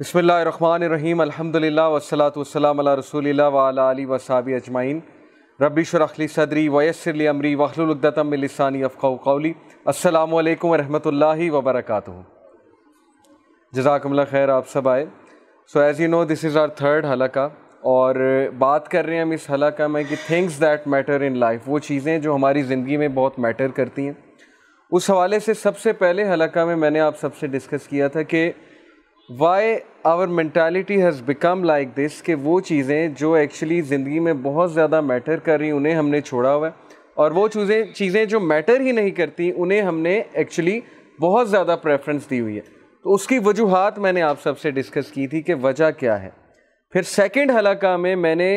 बसमीम अल्हम्दुलिल्लाह वसलात वसलाम रसूल वसाबी अजमाइन रबी शरखली सदरी वयसरली अमरी वहलुलदतम लिसानी अफ़ाउली अल्लाम वरहमतुल्ला वबरक जजाकमल खैर आप सब आए so as you know this is our third हलका और बात कर रहे हैं हम इस हलका में कि things that matter in life वो चीज़ें जो हमारी ज़िंदगी में बहुत मैटर करती हैं उस हवाले से सबसे पहले हलका में मैंने आप सबसे डिस्कस किया था कि why our mentality has become like this कि वो चीज़ें जो एक्चुअली ज़िंदगी में बहुत ज़्यादा मैटर कर रही उन्हें हमने छोड़ा हुआ है और वो चीज़ें चीज़ें जो मैटर ही नहीं करती उन्हें हमने एक्चुअली बहुत ज़्यादा प्रेफरेंस दी हुई है तो उसकी वजूहत मैंने आप सबसे डिस्कस की थी कि वजह क्या है फिर सेकेंड हलाका में मैंने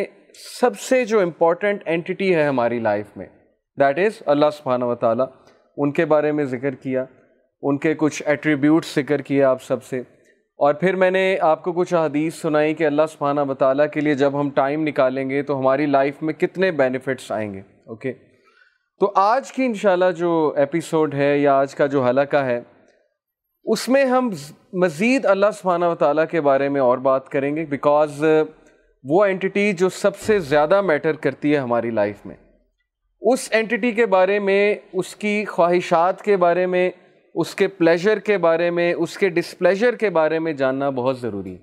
सबसे जो इम्पोर्टेंट एंटिटी है हमारी लाइफ में दैट इज़ अल्लाह सुबहाना वाली उनके बारे में ज़िक्र किया उनके कुछ एट्रीब्यूट्स जिक्र किए आप सबसे और फिर मैंने आपको कुछ हदीस सुनाई कि अल्लाह सुबहाना बताला के लिए जब हम टाइम निकालेंगे तो हमारी लाइफ में कितने बेनिफिट्स आएंगे ओके तो आज की इन जो एपिसोड है या आज का जो हलका है उसमें हम मज़ीद अल्लाह सुबहाना वाली के बारे में और बात करेंगे बिकॉज़ वो एंटिटी जो सबसे ज़्यादा मैटर करती है हमारी लाइफ में उस एंटिटी के बारे में उसकी ख्वाहिशात के बारे में उसके प्लेजर के बारे में उसके डिसप्लेजर के बारे में जानना बहुत ज़रूरी है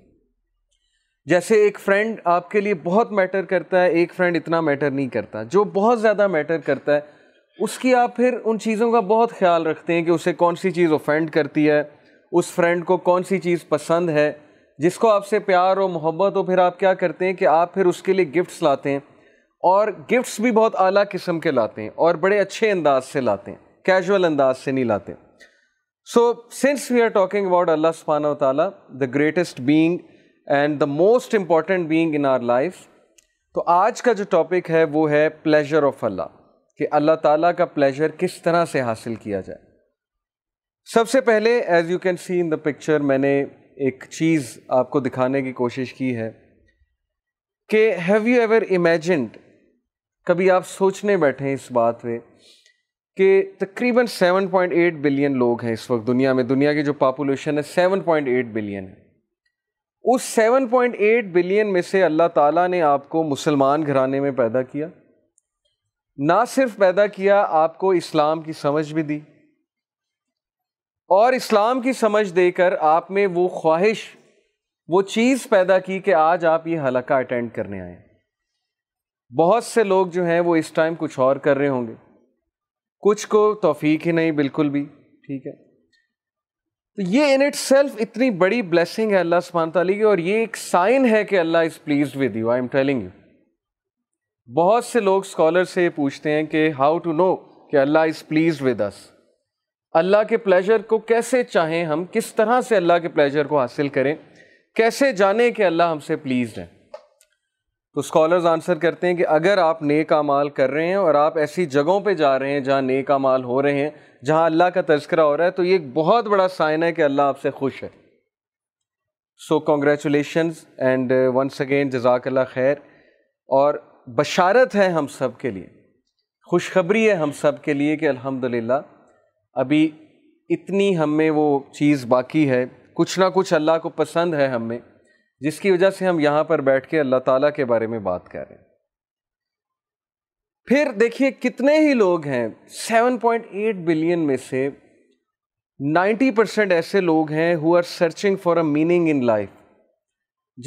जैसे एक फ्रेंड आपके लिए बहुत मैटर करता है एक फ्रेंड इतना मैटर नहीं करता जो बहुत ज़्यादा मैटर करता है उसकी आप फिर उन चीज़ों का बहुत ख्याल रखते हैं कि उसे कौन सी चीज़ ऑफेंड करती है उस फ्रेंड को कौन सी चीज़ पसंद है जिसको आपसे प्यार और मोहब्बत हो फिर आप क्या करते हैं कि आप फिर उसके लिए गिफ्ट्स लाते हैं और गिफ्ट्स भी बहुत आला किस्म के लाते हैं और बड़े अच्छे अंदाज से लाते हैं कैजुअल अंदाज से नहीं लाते हैं। So, since we are talking about Allah subhanahu wa ta'ala, the greatest being and the most important being in our life, तो आज का जो टॉपिक है वो है प्लेजर ऑफ अल्लाह कि अल्लाह ताला का प्लेजर किस तरह से हासिल किया जाए सबसे पहले as you can see in the picture मैंने एक चीज़ आपको दिखाने की कोशिश की है कि हैव यू एवर इमेजिनड कभी आप सोचने बैठे इस बात पे कि तकरीबन 7.8 बिलियन लोग हैं इस वक्त दुनिया में दुनिया की जो पॉपुलेशन है 7.8 बिलियन है उस 7.8 बिलियन में से अल्लाह ताला ने आपको मुसलमान घराने में पैदा किया ना सिर्फ पैदा किया आपको इस्लाम की समझ भी दी और इस्लाम की समझ देकर आप में वो ख्वाहिश वो चीज़ पैदा की कि आज आप ये हलका अटेंड करने आए बहुत से लोग जो हैं वो इस टाइम कुछ और कर रहे होंगे कुछ को तोफीक ही नहीं बिल्कुल भी ठीक है तो ये इन इट सेल्फ इतनी बड़ी ब्लेसिंग है अल्लाह सुबहान तली की और ये एक साइन है कि Allah is please with you I am telling you बहुत से लोग स्कॉलर से पूछते हैं कि हाउ टू नो कि Allah is please with us अल्लाह के प्लेजर को कैसे चाहें हम किस तरह से अल्लाह के प्लेजर को हासिल करें कैसे जाने कि अल्लाह हमसे प्लीज हैं तो स्कॉलर्स आंसर करते हैं कि अगर आप नेक अमाल कर रहे हैं और आप ऐसी जगहों पे जा रहे हैं जहाँ नेक अमाल हो रहे हैं जहाँ अल्लाह का तस्करा हो रहा है तो ये एक बहुत बड़ा साइन है कि अल्लाह आपसे खुश है so congratulation and once again जजाकल्ला खैर और बशारत है हम सब के लिए खुशखबरी है हम सब के लिए कि अल्हम्दुलिल्लाह अभी इतनी हमें वो चीज़ बाकी है कुछ ना कुछ अल्लाह को पसंद है हमें जिसकी वजह से हम यहाँ पर बैठ के अल्लाह ताला के बारे में बात कर रहे हैं फिर देखिए कितने ही लोग हैं 7.8 बिलियन में से 90 परसेंट ऐसे लोग हैं who are searching for a meaning in life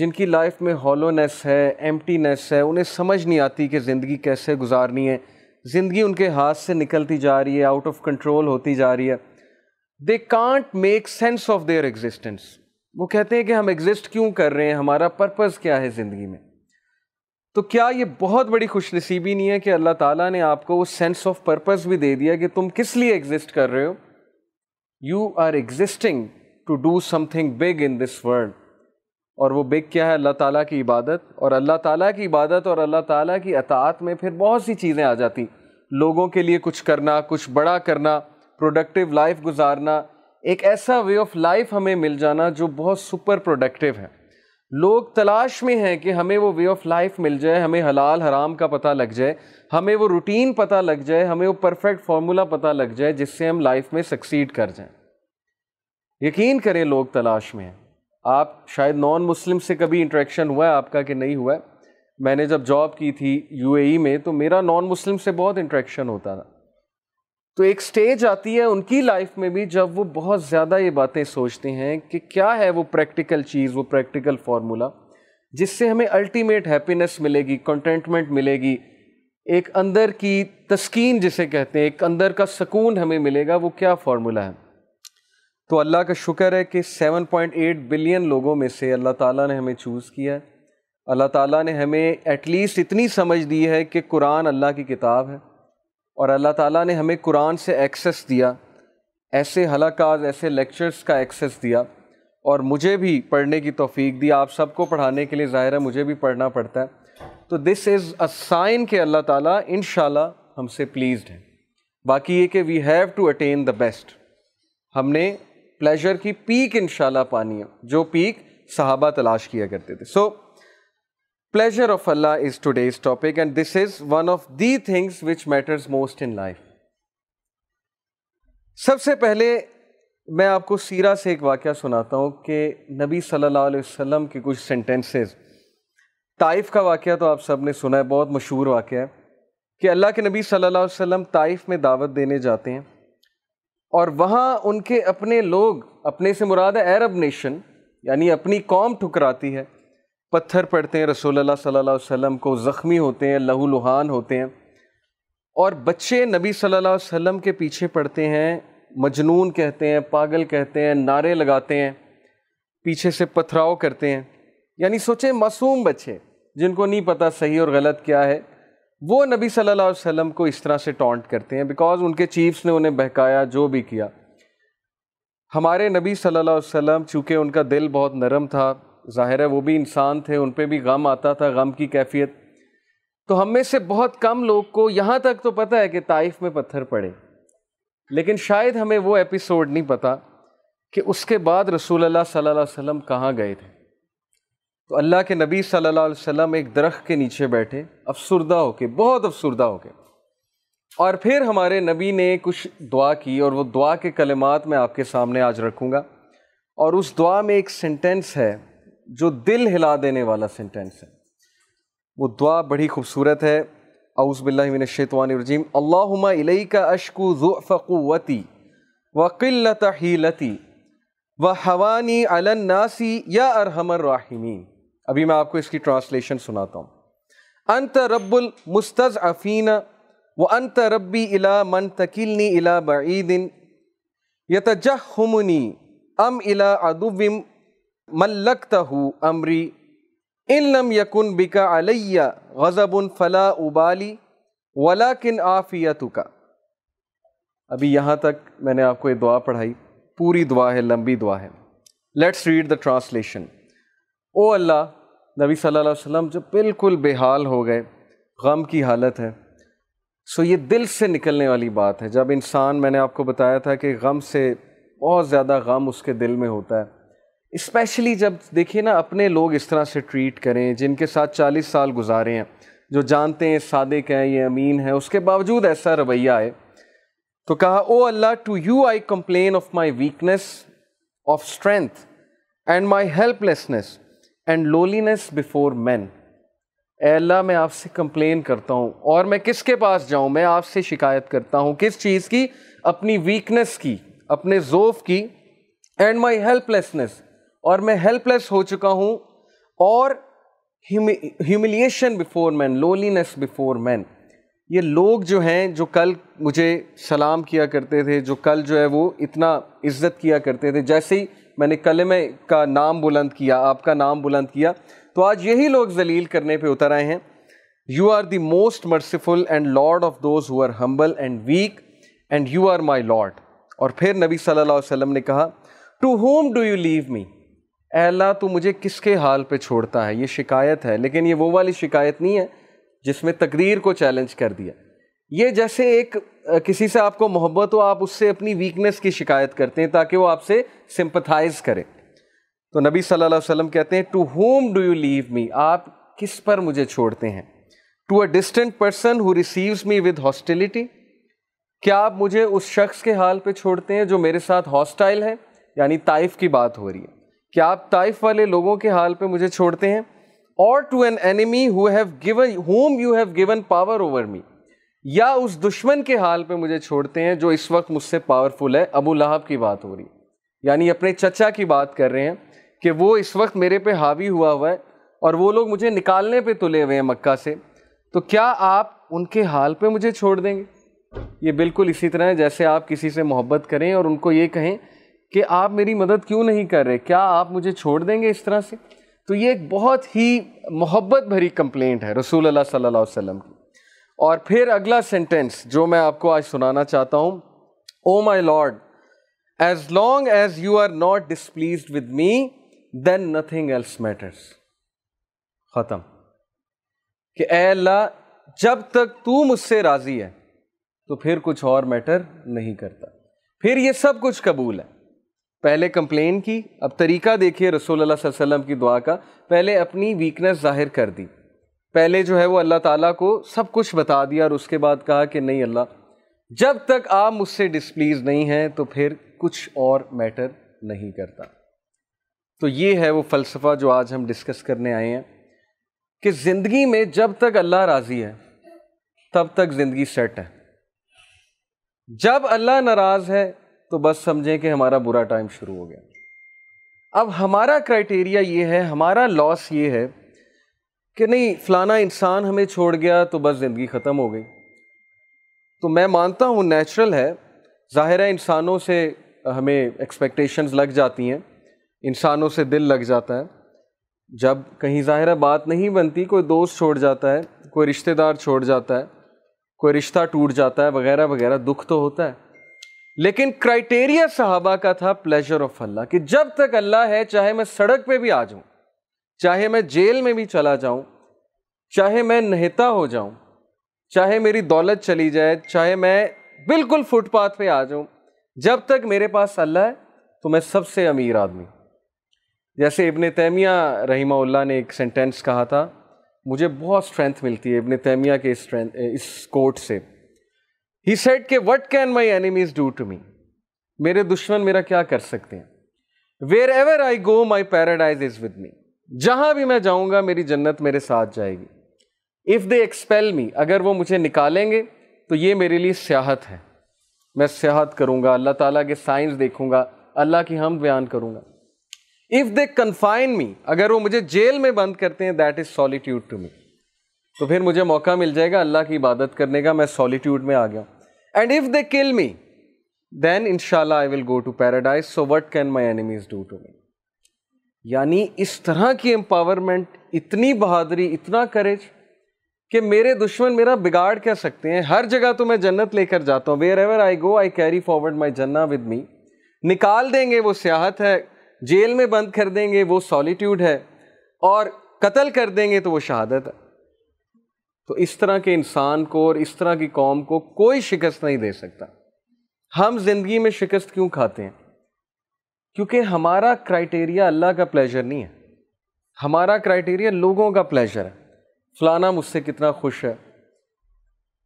जिनकी लाइफ में हॉलोनेस है एम्प्टीनेस है उन्हें समझ नहीं आती कि ज़िंदगी कैसे गुजारनी है ज़िंदगी उनके हाथ से निकलती जा रही है आउट ऑफ कंट्रोल होती जा रही है they can't make sense of their existence वो कहते हैं कि हम एग्जिस्ट क्यों कर रहे हैं हमारा पर्पज़ क्या है ज़िंदगी में तो क्या ये बहुत बड़ी खुशनसीबी नहीं है कि अल्लाह ताला ने आपको वो सेंस ऑफ पर्पज़ भी दे दिया कि तुम किस लिए एग्जिस्ट कर रहे हो you are existing to do something big in this world और वो बिग क्या है अल्लाह ताला की इबादत और अल्लाह ताला की इबादत और अल्लाह ताला की अतात में फिर बहुत सी चीज़ें आ जाती लोगों के लिए कुछ करना कुछ बड़ा करना प्रोडक्टिव लाइफ गुजारना एक ऐसा वे ऑफ लाइफ हमें मिल जाना जो बहुत सुपर प्रोडक्टिव है लोग तलाश में हैं कि हमें वो वे ऑफ लाइफ मिल जाए हमें हलाल हराम का पता लग जाए हमें वो रूटीन पता लग जाए हमें वो परफेक्ट फार्मूला पता लग जाए जिससे हम लाइफ में सक्सीड कर जाएं यकीन करें लोग तलाश में हैं आप शायद नॉन मुस्लिम से कभी इंट्रैक्शन हुआ है आपका कि नहीं हुआ है मैंने जब जॉब की थी यूएई e में तो मेरा नॉन मुस्लिम से बहुत इंटरेक्शन होता था तो एक स्टेज आती है उनकी लाइफ में भी जब वो बहुत ज़्यादा ये बातें सोचते हैं कि क्या है वो प्रैक्टिकल चीज़ वो प्रैक्टिकल फार्मूला जिससे हमें अल्टीमेट हैप्पीनेस मिलेगी कंटेंटमेंट मिलेगी एक अंदर की तस्कीन जिसे कहते हैं एक अंदर का सुकून हमें मिलेगा वो क्या फार्मूला है तो अल्लाह का शुक्र है कि 7.8 बिलियन लोगों में से अल्लाह ताला ने हमें चूज़ किया है अल्लाह ताला ने हमें एटलीस्ट इतनी समझ दी है कि कुरान अल्लाह की किताब है और अल्लाह ताला ने हमें कुरान से एक्सेस दिया ऐसे हलाकार ऐसे लेक्चर्स का एक्सेस दिया और मुझे भी पढ़ने की तोफ़ी दी आप सबको पढ़ाने के लिए ज़ाहिर है मुझे भी पढ़ना पड़ता है तो दिस इज़ अ साइन के अल्लाह ताला इन हमसे प्लीज़ है बाकी ये कि we have to attain the best हमने प्लेजर की पीक इन पानी है जो पीक सहाबा तलाश किया करते थे so so, pleasure of Allah is today's topic and this is one of the things which matters most in life सबसे पहले मैं आपको सीरा से एक वाक़ सुनाता हूँ कि नबी सल्लल्लाहु अलैहि वसल्लम के कुछ सेंटेंसेस ताइफ का वाक़ तो आप सब ने सुना है बहुत मशहूर वाक़ है कि अल्लाह के नबी सल्लल्लाहु अलैहि वसल्लम ताइफ में दावत देने जाते हैं और वहाँ उनके अपने लोग अपने से मुराद है अरब नेशन यानी अपनी कौम ठुकराती है पत्थर पड़ते हैं रसोल्ला सल्लल्लाहु वसल्लम को ज़ख्मी होते हैं लहूलुहान होते हैं और बच्चे नबी सल्लल्लाहु अलैहि वसल्लम के पीछे पड़ते हैं मजनून कहते हैं पागल कहते हैं नारे लगाते हैं पीछे से पथराव करते हैं यानी सोचें मासूम बच्चे जिनको नहीं पता सही और गलत क्या है वो नबी सल्लल्लाहु अलैहि वसल्लम को इस तरह से टॉन्ट करते हैं बिकॉज़ उनके चीफ्स ने उन्हें बहकाया जो भी किया हमारे नबी सल्ला वसम चूँकि उनका दिल बहुत नरम था ज़ाहिर है वो भी इंसान थे उन पर भी गम आता था गम की कैफियत तो हम में से बहुत कम लोग को यहाँ तक तो पता है कि ताइफ में पत्थर पड़े लेकिन शायद हमें वो एपिसोड नहीं पता कि उसके बाद रसूल अल्लाह सल्लल्लाहु अलैहि वसल्लम कहाँ गए थे तो अल्लाह के नबी सल्लल्लाहु अलैहि वसल्लम एक दरख्त के नीचे बैठे अफसरदा होके बहुत अफसरदा होके और फिर हमारे नबी ने कुछ दुआ की और वो दुआ के कलमात मैं आपके सामने आज रखूँगा और उस दुआ में एक सेंटेंस है जो दिल हिला देने वाला सेंटेंस है वो दुआ बड़ी खूबसूरत है बिल्लिन शेतवानजीम अल्लाई का अशकु ज़ुफ़क़ुवती व किल्लत हीलती व हवानी अलन्नासी या अरहमर राहिमीन अभी मैं आपको इसकी ट्रांसलेशन सुनाता हूँ अंत रब्बुल अफ़ीन व अंत रब्बी इला मन तकिलनी इला बीदिन यतजहमनी अम इला अदुविम मल्लकतहु अमरी इन लम यकुन बिका अलैया उन फ़ला उबाली वला किन आफ़ियतु का अभी यहाँ तक मैंने आपको ये दुआ पढ़ाई पूरी दुआ है लंबी दुआ है let's read the translation O Allah नबी सल्लल्लाहु अलैहि वसल्लम जो बिल्कुल बेहाल हो गए गम की हालत है सो ये दिल से निकलने वाली बात है जब इंसान मैंने आपको बताया था कि गम से बहुत ज़्यादा गम उसके दिल में होता है स्पेशली जब देखिए ना अपने लोग इस तरह से ट्रीट करें जिनके साथ चालीस साल गुजारे हैं जो जानते हैं सादिक हैं ये अमीन है उसके बावजूद ऐसा रवैया है तो कहा O Allah to you I complain of my weakness of strength and my helplessness and loneliness before man अल्लाह मैं आपसे कंप्लेन करता हूँ और मैं किसके पास जाऊँ मैं आपसे शिकायत करता हूँ किस चीज़ की अपनी वीकनेस की अपने जोफ़ की एंड माई हेल्पलेसनेस और मैं हेल्पलेस हो चुका हूँ और humiliation before man loneliness before man ये लोग जो हैं जो कल मुझे सलाम किया करते थे जो कल जो है वो इतना इज़्ज़त किया करते थे जैसे ही मैंने कलमे का नाम बुलंद किया आपका नाम बुलंद किया तो आज यही लोग जलील करने पे उतर आए हैं you are the most merciful and lord of those who are humble and weak and you are my lord और फिर नबी सल्लल्लाहु अलैहि वसल्लम ने कहा to whom do you leave me Allah तो मुझे किसके हाल पे छोड़ता है ये शिकायत है लेकिन ये वो वाली शिकायत नहीं है जिसमें तकदीर को चैलेंज कर दिया ये जैसे एक किसी से आपको मोहब्बत हो आप उससे अपनी वीकनेस की शिकायत करते हैं ताकि वो आपसे सिंपथाइज करें तो नबी सल्लल्लाहु अलैहि वसल्लम कहते हैं to whom do you leave me आप किस पर मुझे छोड़ते हैं to a distant person who receives me with hostility क्या आप मुझे उस शख्स के हाल पे छोड़ते हैं जो मेरे साथ हॉस्टाइल है यानी ताइफ की बात हो रही है क्या आप ताइफ वाले लोगों के हाल पे मुझे छोड़ते हैं और to an enemy who have given whom you have given power over me या उस दुश्मन के हाल पे मुझे छोड़ते हैं जो इस वक्त मुझसे पावरफुल है अबू लहाब की बात हो रही है यानी अपने चचा की बात कर रहे हैं कि वो इस वक्त मेरे पे हावी हुआ हुआ है और वो लोग मुझे निकालने पे तुले हुए हैं मक्का से तो क्या आप उनके हाल पे मुझे छोड़ देंगे ये बिल्कुल इसी तरह है जैसे आप किसी से मोहब्बत करें और उनको ये कहें कि आप मेरी मदद क्यों नहीं कर रहे क्या आप मुझे छोड़ देंगे इस तरह से तो ये एक बहुत ही मोहब्बत भरी कंप्लेंट है रसूल अल्लाह सल्लल्लाहु अलैहि वसल्लम की और फिर अगला सेंटेंस जो मैं आपको आज सुनाना चाहता हूँ O my lord as long as you are not displease with me then nothing else matters ख़त्म कि अल्लाह जब तक तू मुझसे राज़ी है तो फिर कुछ और मैटर नहीं करता फिर ये सब कुछ कबूल है पहले कंप्लेन की अब तरीका देखिए रसूल वसल्लम की दुआ का पहले अपनी वीकनेस ज़ाहिर कर दी पहले जो है वो अल्लाह ताला को सब कुछ बता दिया और उसके बाद कहा कि नहीं अल्लाह जब तक आप मुझसे डिसप्लीज़ नहीं हैं तो फिर कुछ और मैटर नहीं करता तो ये है वो फ़लसफ़ा जो आज हम डिस्कस करने आए हैं कि ज़िंदगी में जब तक अल्लाह राज़ी है तब तक ज़िंदगी सेट है जब अल्लाह नाराज़ है तो बस समझें कि हमारा बुरा टाइम शुरू हो गया अब हमारा क्राइटेरिया ये है हमारा लॉस ये है कि नहीं फ़लाना इंसान हमें छोड़ गया तो बस ज़िंदगी ख़त्म हो गई तो मैं मानता हूँ नेचुरल है ज़ाहिर है इंसानों से हमें एक्सपेक्टेशंस लग जाती हैं इंसानों से दिल लग जाता है जब कहीं ज़ाहिर बात नहीं बनती कोई दोस्त छोड़ जाता है कोई रिश्तेदार छोड़ जाता है कोई रिश्ता टूट जाता है वगैरह वगैरह दुख तो होता है लेकिन क्राइटेरिया सहाबा का था प्लेजर ऑफ अल्लाह कि जब तक अल्लाह है चाहे मैं सड़क पे भी आ जाऊं चाहे मैं जेल में भी चला जाऊं चाहे मैं नहता हो जाऊं चाहे मेरी दौलत चली जाए चाहे मैं बिल्कुल फुटपाथ पे आ जाऊं जब तक मेरे पास अल्लाह है तो मैं सबसे अमीर आदमी जैसे इबन तैमिया रहीमा ने एक सेंटेंस कहा था मुझे बहुत स्ट्रेंथ मिलती है इबन तैमिया के इस स्ट्रेंथ इस कोट से ही सेट के what can my enemies do to me मेरे दुश्मन मेरा क्या कर सकते हैं wherever I go my paradise is with me जहां भी मैं जाऊंगा मेरी जन्नत मेरे साथ जाएगी इफ़ दे एक्सपेल मी अगर वो मुझे निकालेंगे तो ये मेरे लिए सियाहत है मैं सियाहत करूंगा अल्लाह ताला के साइंस देखूंगा अल्लाह की हम बयान करूंगा इफ़ दे कन्फाइन मी अगर वो मुझे जेल में बंद करते हैं that is solitude to me तो फिर मुझे मौका मिल जाएगा अल्लाह की इबादत करने का मैं सॉलीट्यूड में आ गया and if they kill me then in I will go to paradise so what can my enemies do to me यानी इस तरह की एम्पावरमेंट इतनी बहादरी इतना करेज कि मेरे दुश्मन मेरा बिगाड़ क्या सकते हैं हर जगह तो मैं जन्नत लेकर जाता हूँ wherever I go I carry forward my jannah with मी निकाल देंगे वो सियाहत है जेल में बंद कर देंगे वो सॉलीट्यूड है और कत्ल कर देंगे तो वो शहादत है तो इस तरह के इंसान को और इस तरह की कौम को कोई शिकस्त नहीं दे सकता हम ज़िंदगी में शिकस्त क्यों खाते हैं क्योंकि हमारा क्राइटेरिया अल्लाह का प्लेजर नहीं है हमारा क्राइटेरिया लोगों का प्लेजर है फ़लाना मुझसे कितना खुश है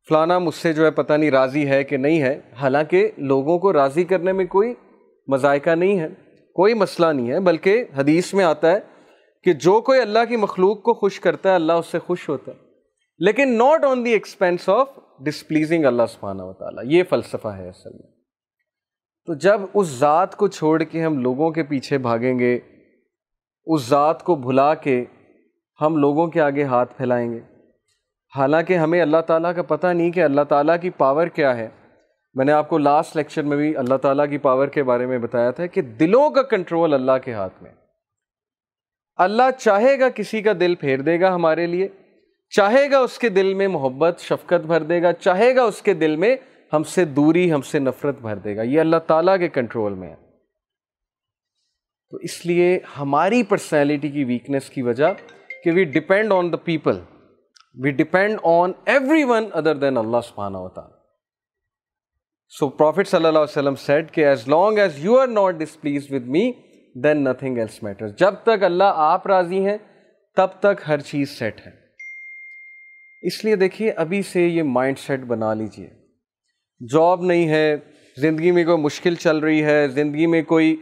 फ़लाना मुझसे जो है पता नहीं राज़ी है कि नहीं है हालांकि लोगों को राज़ी करने में कोई मजायका नहीं है कोई मसला नहीं है बल्कि हदीस में आता है कि जो कोई अल्लाह की मखलूक को खुश करता है अल्लाह उससे खुश होता है लेकिन not on the expense of displeasing Allah सुबहाना वाली ये फ़लसफ़ा है असल में तो जब उस ज़ात को छोड़ के हम लोगों के पीछे भागेंगे उस ज़ात को भुला के हम लोगों के आगे हाथ फैलाएंगे हालांकि हमें अल्लाह ताला का पता नहीं कि अल्लाह ताला की पावर क्या है मैंने आपको लास्ट लेक्चर में भी अल्लाह ताला की पावर के बारे में बताया था कि दिलों का कंट्रोल अल्लाह के हाथ में अल्लाह चाहेगा किसी का दिल फेर देगा हमारे लिए चाहेगा उसके दिल में मोहब्बत शफकत भर देगा चाहेगा उसके दिल में हमसे दूरी हमसे नफरत भर देगा ये अल्लाह ताला के कंट्रोल में है तो इसलिए हमारी पर्सनैलिटी की वीकनेस की वजह कि we depend on the people we depend on every one other than Allah सुबहाना होता सो प्रॉफिट सल्लल्लाहु अलैहि वसल्लम सेड कि as long as you are not displease with me then nothing else matters जब तक अल्लाह आप राज़ी हैं तब तक हर चीज़ सेट है इसलिए देखिए अभी से ये माइंडसेट बना लीजिए जॉब नहीं है ज़िंदगी में कोई मुश्किल चल रही है ज़िंदगी में कोई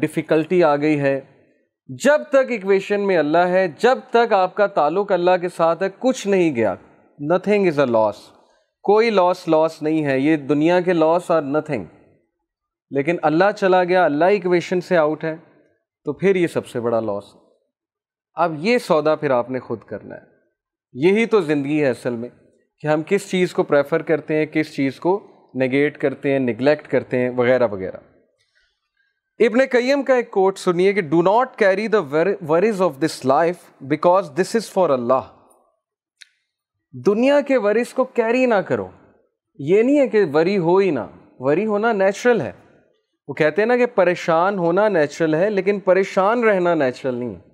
डिफ़िकल्टी आ गई है जब तक इक्वेशन में अल्लाह है जब तक आपका ताल्लुक अल्लाह के साथ है कुछ नहीं गया नथिंग इज़ अ लॉस कोई लॉस लॉस नहीं है ये दुनिया के लॉस और नथिंग लेकिन अल्लाह चला गया अल्लाह इक्वेशन से आउट है तो फिर ये सबसे बड़ा लॉस अब ये सौदा फिर आपने खुद करना है यही तो ज़िंदगी है असल में कि हम किस चीज़ को प्रेफर करते हैं किस चीज़ को नेगेट करते हैं निगलेक्ट करते हैं वगैरह वगैरह इबन कैम का एक कोट सुनिए कि do not carry the worries of this life because this is for Allah दुनिया के वरीज को कैरी ना करो ये नहीं है कि वरी हो ही ना वरी होना नेचुरल है वो कहते हैं ना कि परेशान होना नेचुरल है लेकिन परेशान रहना नेचुरल नहीं है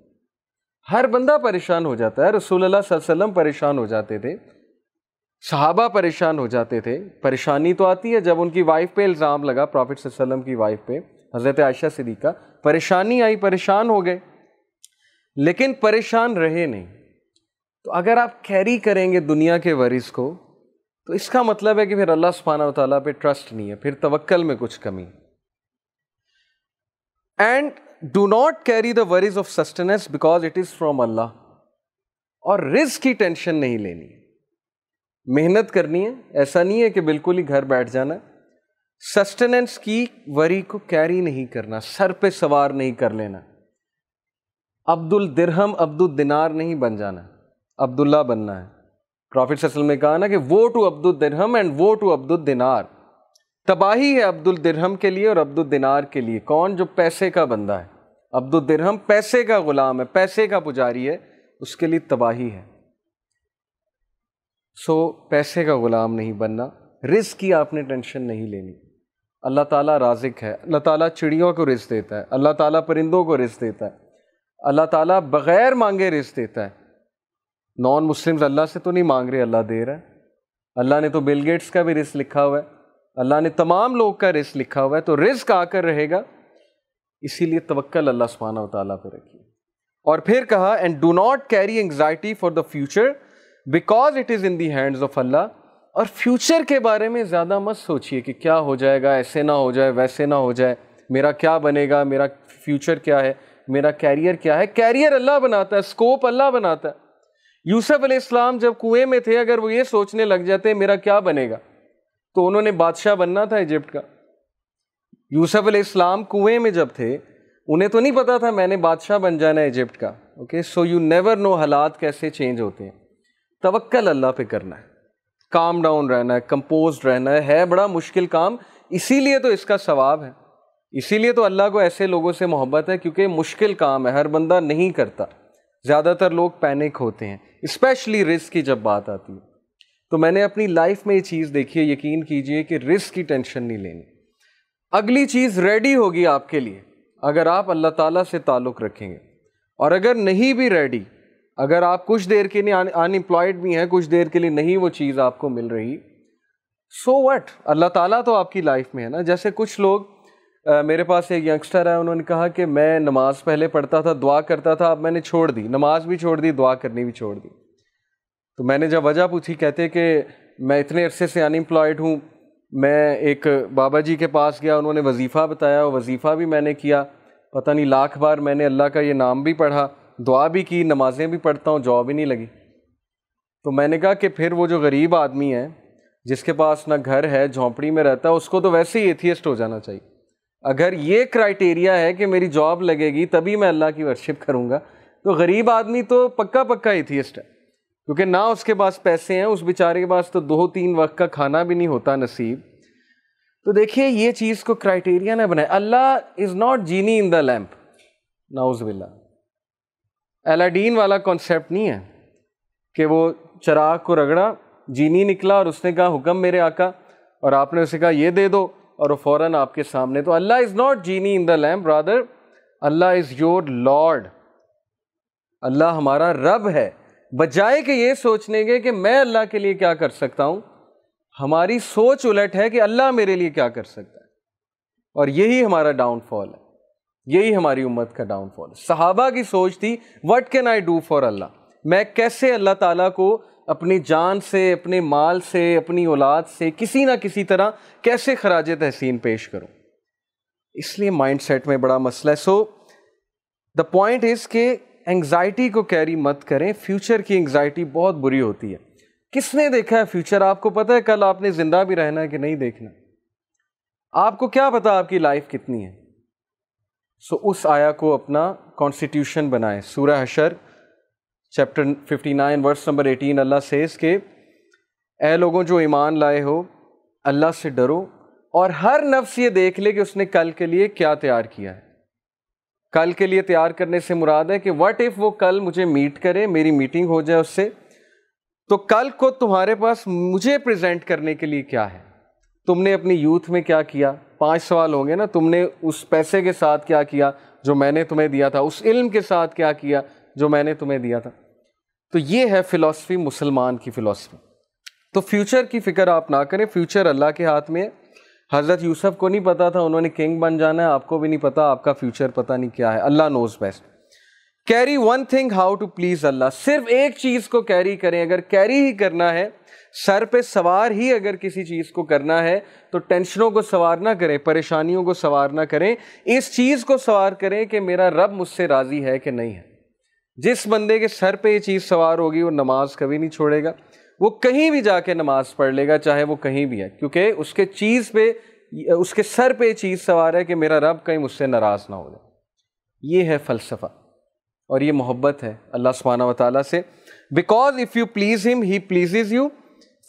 हर बंदा परेशान हो जाता है रसूलुल्लाह वसल्लम परेशान हो जाते थे सहाबा परेशान हो जाते थे परेशानी तो आती है जब उनकी वाइफ पे इल्ज़ाम लगा प्रॉफिट वसल्लम की वाइफ पे हज़रत आयशा सिद्दीका परेशानी आई परेशान हो गए लेकिन परेशान रहे नहीं तो अगर आप कैरी करेंगे दुनिया के वरीस को तो इसका मतलब है कि फिर अल्लाह सुबहाना ताली पे ट्रस्ट नहीं है फिर तवक्ल में कुछ कमी and do not carry the worries of sustenance because it is from Allah और रिस्क की टेंशन नहीं लेनी मेहनत करनी है ऐसा नहीं है कि बिल्कुल ही घर बैठ जाना सस्टेनेंस की वरी को कैरी नहीं करना सर पे सवार नहीं कर लेना अब्दुल दिरहम अब्दुल दिनार नहीं बन जाना अब्दुल्ला बनना है प्रॉफिट ससल में कहा ना कि वो टू अब्दुल दिरहम एंड वो टू अब्दुल दिनार तबाही है अब्दुल दिरहम के लिए और अब्दुल दिनार के लिए कौन जो पैसे का बंदा है अब्दो पैसे का गुलाम है पैसे का पुजारी है उसके लिए तबाही है सो पैसे का गुलाम नहीं बनना रिस्क की आपने टेंशन नहीं लेनी अल्लाह ताला राजिक है अल्लाह ताला चिड़ियों को रिस्क देता है अल्लाह ताला परिंदों को रिस्क देता है अल्लाह ताला बग़ैर मांगे रिस्क देता है नॉन मुस्लिम्स अल्लाह से तो नहीं मांग रहे अल्लाह दे रहा है अल्लाह ने तो बिल गेट्स का भी रिस्क लिखा हुआ है अल्लाह ने तमाम लोग का रिस्क लिखा हुआ है तो रिस्क आकर रहेगा इसीलिए तवक्ल अल्लाह सुबहाना तला पर रखिए और फिर कहा and do not carry anxiety for the future because it is in the hands of Allah और फ्यूचर के बारे में ज़्यादा मत सोचिए कि क्या हो जाएगा ऐसे ना हो जाए वैसे ना हो जाए मेरा क्या बनेगा मेरा फ्यूचर क्या है मेरा कैरियर क्या है कैरियर अल्लाह बनाता है स्कोप अल्लाह बनाता है यूसुफ अलैहिस्सलाम जब कुएं में थे अगर वो ये सोचने लग जाते मेरा क्या बनेगा तो उन्होंने बादशाह बनना था इजिप्ट का यूसफ अलैहिस्सलाम कुएं में जब थे उन्हें तो नहीं पता था मैंने बादशाह बन जाना है इजिप्ट का okay so you never know हालात कैसे चेंज होते हैं तवक्ल अल्लाह पे करना है काम डाउन रहना है कंपोज रहना है, है बड़ा मुश्किल काम इसीलिए तो इसका सवाब है इसीलिए तो अल्लाह को ऐसे लोगों से मोहब्बत है क्योंकि मुश्किल काम है हर बंदा नहीं करता ज़्यादातर लोग पैनिक होते हैं स्पेशली रिस्क की जब बात आती है तो मैंने अपनी लाइफ में ये चीज़ देखी है यकीन कीजिए कि रिस्क की टेंशन नहीं लेनी अगली चीज़ रेडी होगी आपके लिए अगर आप अल्लाह ताला से ताल्लुक़ रखेंगे और अगर नहीं भी रेडी अगर आप कुछ देर के लिए अनएम्प्लॉयड भी हैं कुछ देर के लिए नहीं वो चीज़ आपको मिल रही सो so वट अल्लाह ताला तो आपकी लाइफ में है ना जैसे कुछ लोग आ, मेरे पास एक यंगस्टर है उन्होंने कहा कि मैं नमाज़ पहले पढ़ता था दुआ करता था अब मैंने छोड़ दी नमाज भी छोड़ दी दुआ करनी भी छोड़ दी तो मैंने जब वजह पूछी कहते कि मैं इतने अरसे से अनएम्प्लॉयड हूँ मैं एक बाबा जी के पास गया उन्होंने वजीफ़ा बताया और वजीफ़ा भी मैंने किया पता नहीं लाख बार मैंने अल्लाह का ये नाम भी पढ़ा दुआ भी की नमाज़ें भी पढ़ता हूँ जॉब ही नहीं लगी तो मैंने कहा कि फिर वो जो गरीब आदमी है जिसके पास ना घर है झोंपड़ी में रहता है उसको तो वैसे ही एथियस्ट हो जाना चाहिए अगर ये क्राइटेरिया है कि मेरी जॉब लगेगी तभी मैं अल्लाह की वर्शिप करूँगा तो गरीब आदमी तो पक्का पक्का एथियस्ट है क्योंकि ना उसके पास पैसे हैं उस बेचारे के पास तो दो तीन वक्त का खाना भी नहीं होता नसीब तो देखिए ये चीज़ को क्राइटेरिया ना बनाए Allah is not genie in the lamp नाउजिल्ला एलाडीन वाला कॉन्सेप्ट नहीं है कि वो चराग को रगड़ा जीनी निकला और उसने कहा हुक्म मेरे आका और आपने उसे कहा ये दे दो और वो फ़ौर आपके सामने तो Allah is not genie in the lamp brother Allah is your lord अल्लाह हमारा रब है बजाय कि ये सोचने के कि मैं अल्लाह के लिए क्या कर सकता हूँ हमारी सोच उलट है कि अल्लाह मेरे लिए क्या कर सकता है और यही हमारा डाउनफॉल है यही हमारी उम्मत का डाउनफॉल है सहाबा की सोच थी what can I do for Allah मैं कैसे अल्लाह ताला को अपनी जान से अपने माल से अपनी औलाद से किसी ना किसी तरह कैसे खराज तहसीन पेश करूं इसलिए माइंडसेट में बड़ा मसला है सो द पॉइंट इज़ के एंग्जाइटी को कैरी मत करें फ्यूचर की एंग्जाइटी बहुत बुरी होती है किसने देखा है फ्यूचर आपको पता है कल आपने ज़िंदा भी रहना है कि नहीं देखना आपको क्या पता आपकी लाइफ कितनी है सो so, उस आया को अपना कॉन्स्टिट्यूशन बनाए सूर्य हशर chapter 59 verse number 18 Allah says के ए लोगों जो ईमान लाए हो अल्लाह से डरो और हर नफ्स ये देख ले कि उसने कल के लिए क्या तैयार किया है कल के लिए तैयार करने से मुराद है कि वट इफ़ वो कल मुझे मीट करे मेरी मीटिंग हो जाए उससे तो कल को तुम्हारे पास मुझे प्रेजेंट करने के लिए क्या है तुमने अपनी यूथ में क्या किया पांच सवाल होंगे ना तुमने उस पैसे के साथ क्या किया जो मैंने तुम्हें दिया था उस इल्म के साथ क्या किया जो मैंने तुम्हें दिया था तो ये है फ़िलासफ़ी मुसलमान की फ़िलासफ़ी तो फ्यूचर की फ़िक्र आप ना करें फ्यूचर अल्लाह के हाथ में है हज़रत यूसुफ को नहीं पता था उन्होंने किंग बन जाना है आपको भी नहीं पता आपका फ्यूचर पता नहीं क्या है Allah knows best carry one thing how to please Allah सिर्फ एक चीज़ को कैरी करें अगर कैरी ही करना है सर पे सवार ही अगर किसी चीज़ को करना है तो टेंशनों को सवार ना करें परेशानियों को सवार ना करें इस चीज़ को सवार करें कि मेरा रब मुझसे राज़ी है कि नहीं है जिस बंदे के सर पे ये चीज़ सवार होगी वो नमाज़ कभी नहीं छोड़ेगा वो कहीं भी जाके नमाज पढ़ लेगा चाहे वो कहीं भी है क्योंकि उसके चीज़ पे उसके सर पे चीज़ सवार है कि मेरा रब कहीं मुझसे नाराज़ ना हो जाए ये है फ़लसफ़ा और ये मोहब्बत है अल्लाह सुबहाना वाली से because if you please him he please you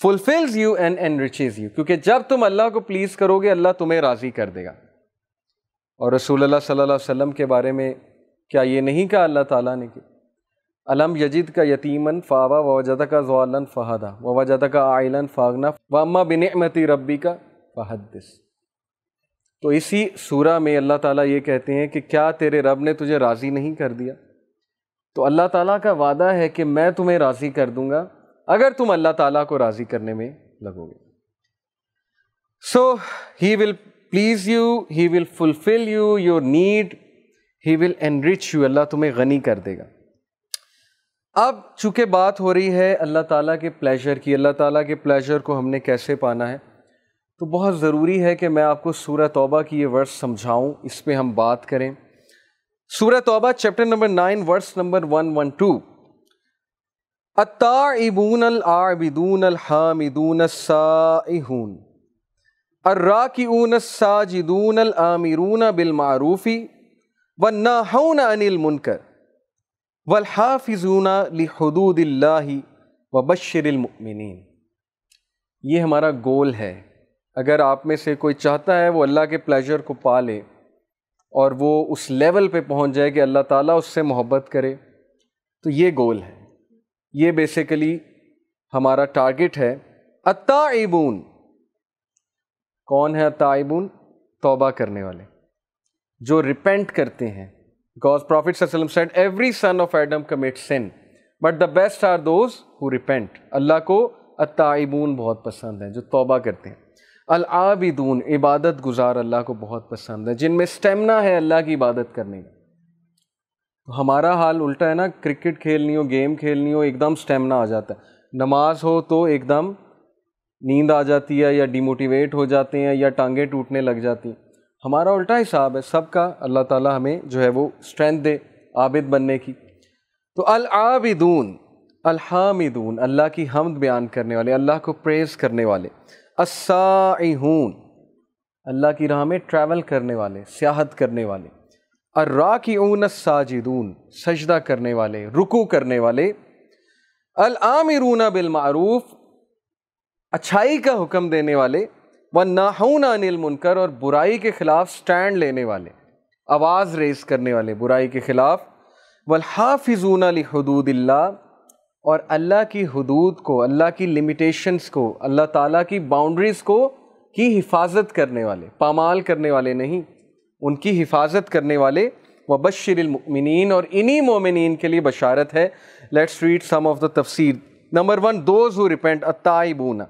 fulfills you and enriches you क्योंकि जब तुम अल्लाह को प्लीज़ करोगे अल्लाह तुम्हें राज़ी कर देगा और रसूल अल्लाह सल्लल्लाहु अलैहि वसल्लम के बारे में क्या ये नहीं कहा अल्लाह ताला ने कि अलम यजिद का यतीमन फ़ावा वजद का जवालन फ़हदा व वजद का आयलन फ़ागना व वम्मा बिनमती रबी का फ़हदस तो इसी सूरा में अल्लाह ताला ये कहते हैं कि क्या तेरे रब ने तुझे राज़ी नहीं कर दिया तो अल्लाह ताला का वादा है कि मैं तुम्हें राज़ी कर दूँगा अगर तुम अल्लाह ताला को राज़ी करने में लगोगे so he will please you he will fulfil you your need he will enrich you Allah तुम्हें गनी कर देगा अब चूँकि बात हो रही है अल्लाह ताला के प्लेजर की अल्लाह ताला के प्लेजर को हमने कैसे पाना है तो बहुत ज़रूरी है कि मैं आपको सूरह तौबा की ये वर्स समझाऊँ इस पर हम बात करें सूरह तौबा chapter number nine verse number one one two अल आबिदून हामिदून साहून अर्राकिन साजिदून आमिरून बिलमारूफ़ी व नाहून अनिल मुनकर वलहाफ़ूना व बशरमिन ये हमारा गोल है अगर आप में से कोई चाहता है वो अल्लाह के प्लेजर को पा ले और वो उस लेवल पे पहुंच जाए कि अल्लाह ताला उससे मोहब्बत करे तो ये गोल है ये बेसिकली हमारा टारगेट है अताइबून कौन है अताइबून तौबा करने वाले जो रिपेंट करते हैं Because Prophet said, every son of Adam commits sin. But the best are those who repent Allah को अताइबून बहुत पसंद है जो तोबा करते हैं अल आबिदून इबादत गुजार अल्लाह को बहुत पसंद है जिनमें स्टेमिना है अल्लाह की इबादत करने का तो हमारा हाल उल्टा है ना क्रिकेट खेलनी हो गेम खेलनी हो एकदम स्टेमिना आ जाता है नमाज हो तो एकदम नींद आ जाती है या डिमोटिवेट हो जाते हैं या टांगें टूटने लग जाती हैं हमारा उल्टा हिसाब है सबका अल्लाह ताला हमें जो है वो स्ट्रेंथ दे आबिद बनने की तो अल आबिदून अलहामिदून अल्लाह की हमद बयान करने वाले अल्लाह को प्रेज़ करने वाले असाहून अल्लाह की राह में ट्रैवल करने वाले सियाहत करने वाले अर्रा की ऊन साजिदून सजदा करने वाले रुकू करने वाले अल आमिरून बिलमारूफ अच्छाई का हुक्म देने वाले व नाहून अनिल मुनकर और बुराई के ख़िलाफ़ स्टैंड लेने वाले आवाज़ रेज करने वाले बुराई के ख़िलाफ़ अली हदूद और अल्लाह की हदूद को अल्लाह की लिमिटेशंस को अल्लाह ताला की बाउंड्रीज़ को की हिफाजत करने वाले पामाल करने वाले नहीं उनकी हिफाजत करने वाले व बशरमिन और इन्हीं मोमिन के लिए बशारत है let's read some of the तफसीर number one those who repent अताइबूना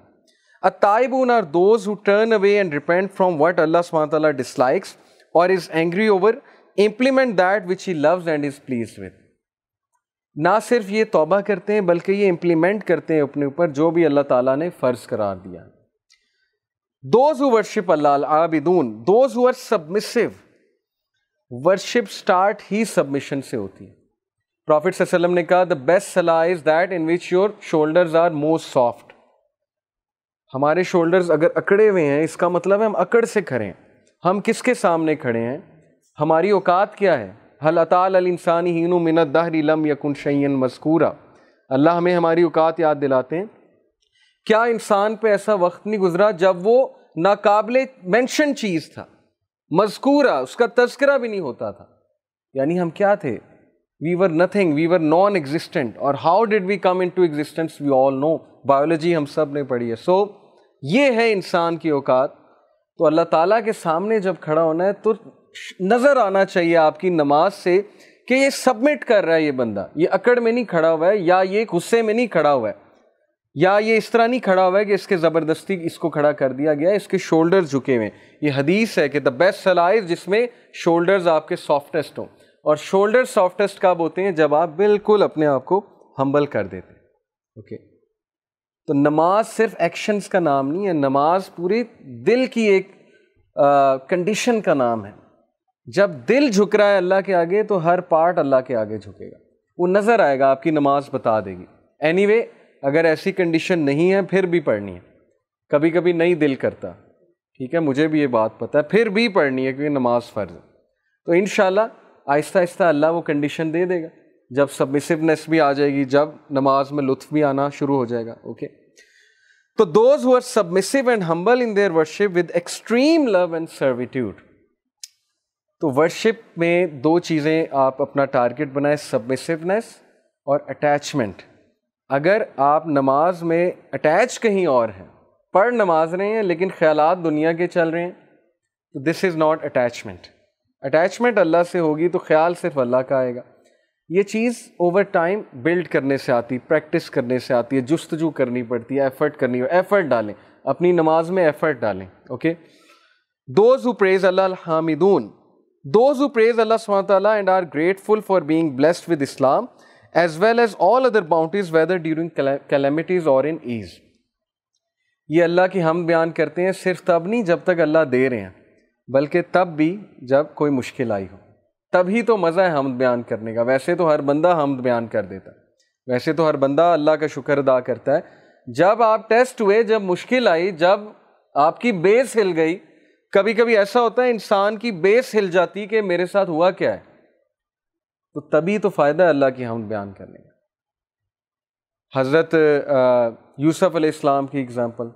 Ataibun are those who turn away and repent from what Allah subhanahu dislikes or is angry over, implement that which He loves and is pleased with. ना सिर्फ ये तौबा करते हैं बल्कि ये implement करते हैं अपने ऊपर जो भी अल्लाह ताला ने फ़र्ज़ करार दिया दोज हु वर्शिप अल्लाह आबिदून those who are submissive worship start ही सबमिशन से होती है प्रॉफिट वसल्लम ने कहा द बेस्ट सलाह is that in which your shoulders are most soft हमारे शोल्डर्स अगर अकड़े हुए हैं इसका मतलब है हम अकड़ से खड़े हैं हम किसके सामने खड़े हैं हमारी औकात क्या है हल अताल अल इंसानी हीनु मिनत दहरी लम यकुन शैन मस्कूरा अल्लाह हमें हमारी औकात याद दिलाते हैं क्या इंसान पे ऐसा वक्त नहीं गुजरा जब वो नाकबले मेंशन चीज़ था मजकूरा उसका तस्करा भी नहीं होता था यानी हम क्या थे we were nothing we were non existent और how did we come into existence we all know biology हम सब ने पढ़ी है सो so, ये है इंसान की औकात तो अल्लाह ताला के सामने जब खड़ा होना है तो नज़र आना चाहिए आपकी नमाज से कि ये सबमिट कर रहा है ये बंदा ये अकड़ में नहीं खड़ा हुआ है या ये गुस्से में नहीं खड़ा हुआ है या ये इस तरह नहीं खड़ा हुआ है कि इसके ज़बरदस्ती इसको खड़ा कर दिया गया है इसके शोल्डर झुके हुए ये हदीस है कि द बेस्ट सलाइज जिसमें शोल्डर्स आपके सॉफ्टेस्ट हों और शोल्डर सॉफ्टेस्ट कब होते हैं जब आप बिल्कुल अपने आप को हम्बल कर देते हैं ओके okay. तो नमाज सिर्फ एक्शंस का नाम नहीं है नमाज पूरे दिल की एक कंडीशन का नाम है जब दिल झुक रहा है अल्लाह के आगे तो हर पार्ट अल्लाह के आगे झुकेगा वो नज़र आएगा आपकी नमाज बता देगी एनी anyway, अगर ऐसी कंडीशन नहीं है फिर भी पढ़नी है कभी कभी नहीं दिल करता ठीक है मुझे भी ये बात पता है फिर भी पढ़नी है क्योंकि नमाज फ़र्ज है तो इन आहिस्ता आहिस्ता अल्लाह वो कंडीशन दे देगा जब सबमिसिवनेस भी आ जाएगी जब नमाज में लुत्फ भी आना शुरू हो जाएगा ओके तो those who are submissive and humble in their worship with extreme love and servitude तो वर्शिप में दो चीज़ें आप अपना टारगेट बनाएं सबमिसिवनेस और अटैचमेंट अगर आप नमाज में अटैच कहीं और हैं पढ़ नमाज रहे हैं लेकिन ख्याल दुनिया के चल रहे हैं तो this is not attachment attachment Allah से होगी तो ख्याल सिर्फ अल्लाह का आएगा ये चीज़ ओवर टाइम बिल्ड करने से आती है प्रैक्टिस करने से आती है जस्तजू करनी पड़ती है एफ़र्ट करनी हो एफ़र्ट डालें अपनी नमाज में एफ़र्ट डालें okay those who praise Allah हामिदून दोज हु प्रेज अल्लाह सुबहान and are grateful for being blessed with Islam as well as all other boundaries whether during calamities और इन ईज़ ये अल्लाह की हम बयान करते हैं सिर्फ तब नहीं जब तक अल्लाह दे रहे हैं बल्कि तब भी जब कोई मुश्किल आई हो तभी तो मज़ा है हमद बयान करने का वैसे तो हर बंदा हमद बयान कर देता है वैसे तो हर बंदा अल्लाह का शुक्र अदा करता है जब आप टेस्ट हुए जब मुश्किल आई जब आपकी बेस हिल गई कभी कभी ऐसा होता है इंसान की बेस हिल जाती कि मेरे साथ हुआ क्या है तो तभी तो फ़ायदा है अल्लाह की हम बयान करने का हज़रत यूसुफ़ अलैहिस्सलाम की एग्ज़ाम्पल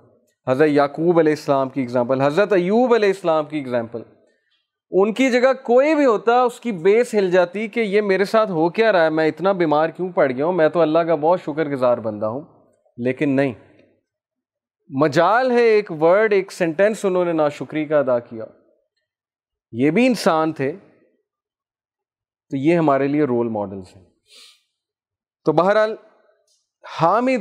हज़रत याकूब अलैहिस्सलाम की एग्ज़ाम्पल हज़रत अयूब अलैहिस्सलाम की एग्ज़ाम्पल उनकी जगह कोई भी होता उसकी बेस हिल जाती कि ये मेरे साथ हो क्या रहा है मैं इतना बीमार क्यों पड़ गया हूँ मैं तो अल्लाह का बहुत शुक्रगुजार बंदा हूँ लेकिन नहीं मजाल है एक वर्ड एक सेंटेंस उन्होंने नाशुक्री का अदा किया ये भी इंसान थे तो ये हमारे लिए रोल मॉडल्स हैं तो बहरहाल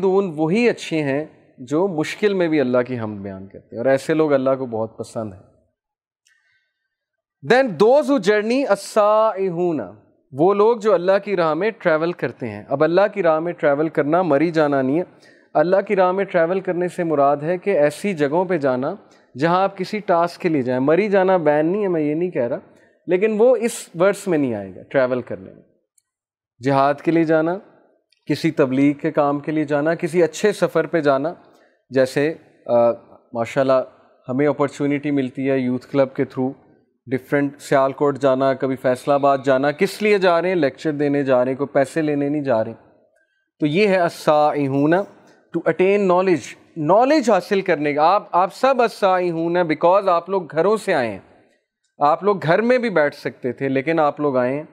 उन वही अच्छे हैं जो मुश्किल में भी अल्लाह की हम बयान करते हैं और ऐसे लोग अल्लाह को बहुत पसंद हैं देन दो हु जर्नी ना वो लोग जो अल्लाह की राह में ट्रैवल करते हैं अब अल्लाह की राह में ट्रैवल करना मरी जाना नहीं है अल्लाह की राह में ट्रैवल करने से मुराद है कि ऐसी जगहों पे जाना जहाँ आप किसी टास्क के लिए जाएं मरी जाना बैन नहीं है मैं ये नहीं कह रहा लेकिन वो इस वर्स में नहीं आएगा ट्रैवल करने में जहाद के लिए जाना किसी तबलीग के काम के लिए जाना किसी अच्छे सफ़र पर जाना जैसे माशा हमें अपॉर्चुनिटी मिलती है यूथ क्लब के थ्रू डिफरेंट सियालकोट जाना कभी फैसलाबाद जाना किस लिए जा रहे हैं लेक्चर देने जा रहे हैं कोई पैसे लेने नहीं जा रहे तो ये है हूना टू अटेन नॉलेज नॉलेज हासिल करने का आप आप सब असाइहूना बिकॉज आप लोग घरों से आए हैं आप लोग घर में भी बैठ सकते थे लेकिन आप लोग आए हैं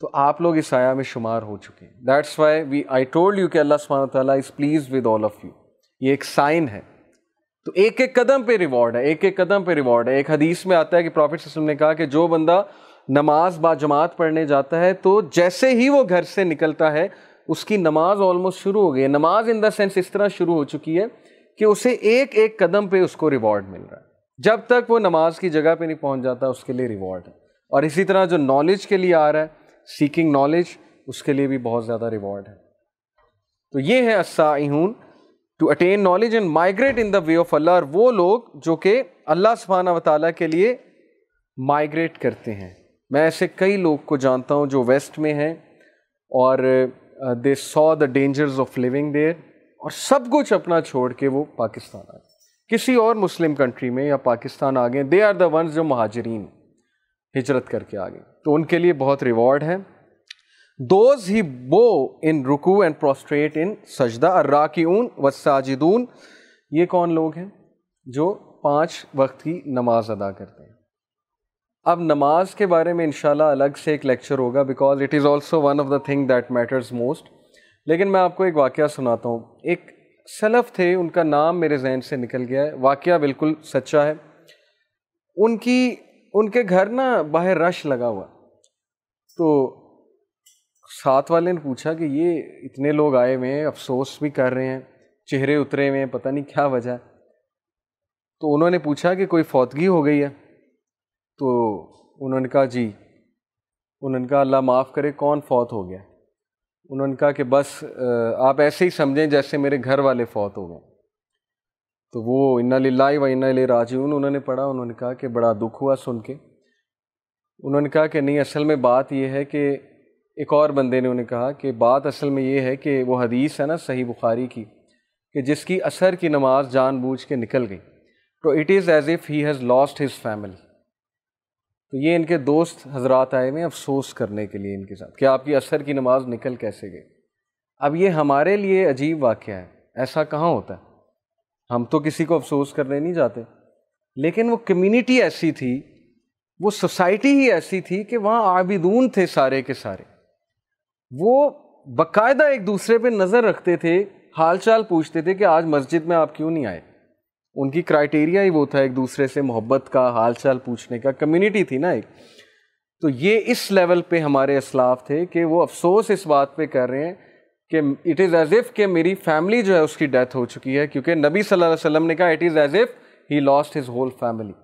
तो आप लोग इस आया में शुमार हो चुके हैं that's why we I told you कि अल्लाह सुबह तआला is pleased with all of you ये एक साइन है तो एक एक कदम पे रिवॉर्ड है एक एक कदम पे रिवॉर्ड है एक हदीस में आता है कि प्रॉफिट सिस्टम ने कहा कि जो बंदा नमाज बाजमात पढ़ने जाता है तो जैसे ही वो घर से निकलता है उसकी नमाज ऑलमोस्ट शुरू हो गई है नमाज इन द सेंस इस तरह शुरू हो चुकी है कि उसे एक एक कदम पे उसको रिवॉर्ड मिल रहा है जब तक वो नमाज की जगह पे नहीं पहुंच जाता उसके लिए रिवॉर्ड है और इसी तरह जो नॉलेज के लिए आ रहा है सीकिंग नॉलेज उसके लिए भी बहुत ज़्यादा रिवॉर्ड है तो ये है a sign to attain knowledge and migrate in the way of Allah और वो लोग जो कि अल्लाह सुबहाना वाली के लिए माइग्रेट करते हैं मैं ऐसे कई लोग को जानता हूँ जो वेस्ट में हैं और they saw the dangers of living there और सब कुछ अपना छोड़ के वो पाकिस्तान आ गए किसी और मुस्लिम कंट्री में या पाकिस्तान आ गए दे आर द वंस जो महाजरीन हिजरत करके आ गए तो उनके लिए बहुत रिवॉर्ड है Those he bow in ruku and prostrate in ऊन व साजिदून ये कौन लोग हैं जो पांच वक्त की नमाज अदा करते हैं अब नमाज के बारे में इंशाल्लाह अलग से एक लेक्चर होगा because it is also one of the thing that matters most लेकिन मैं आपको एक वाक़ सुनाता हूँ एक सलफ़ थे उनका नाम मेरे जहन से निकल गया है वाक़ बिल्कुल सच्चा है उनकी उनके घर ना बाहर रश लगा हुआ तो साथ वाले ने पूछा कि ये इतने लोग आए हुए हैं अफसोस भी कर रहे हैं चेहरे उतरे हुए हैं पता नहीं क्या वजह तो उन्होंने पूछा कि कोई फौतगी हो गई है तो उन्होंने कहा जी उन्होंने कहा अल्लाह माफ़ करे कौन फौत हो गया उन्होंने कहा कि बस आप ऐसे ही समझें जैसे मेरे घर वाले फौत हो गए तो वो इन्ना ला व इन्ना ले राजी उन्होंने पढ़ा उन्होंने कहा कि बड़ा दुख हुआ सुन के उन्होंने कहा कि नहीं असल में बात यह है कि एक और बंदे ने उन्हें कहा कि बात असल में ये है कि वो हदीस है ना सही बुखारी की कि जिसकी असर की नमाज जानबूझ के निकल गई तो it is as if he has lost his family तो ये इनके दोस्त हजरात आए हुए अफसोस करने के लिए इनके साथ कि आपकी असर की नमाज निकल कैसे गई अब ये हमारे लिए अजीब वाक़ है ऐसा कहाँ होता है हम तो किसी को अफसोस करने नहीं जाते लेकिन वो कम्युनिटी ऐसी थी वो सोसाइटी ही ऐसी थी कि वहाँ आबिदून थे सारे के सारे वो बकायदा एक दूसरे पे नज़र रखते थे हालचाल पूछते थे कि आज मस्जिद में आप क्यों नहीं आए उनकी क्राइटेरिया ही वो था एक दूसरे से मोहब्बत का हालचाल पूछने का कम्युनिटी थी ना एक तो ये इस लेवल पे हमारे असलाफ थे कि वो अफसोस इस बात पे कर रहे हैं कि इट इज़ एज इफ़ कि मेरी फैमिली जो है उसकी डेथ हो चुकी है क्योंकि नबी सल्लल्लाहु अलैहि वसल्लम ने कहा it is as if he lost his whole family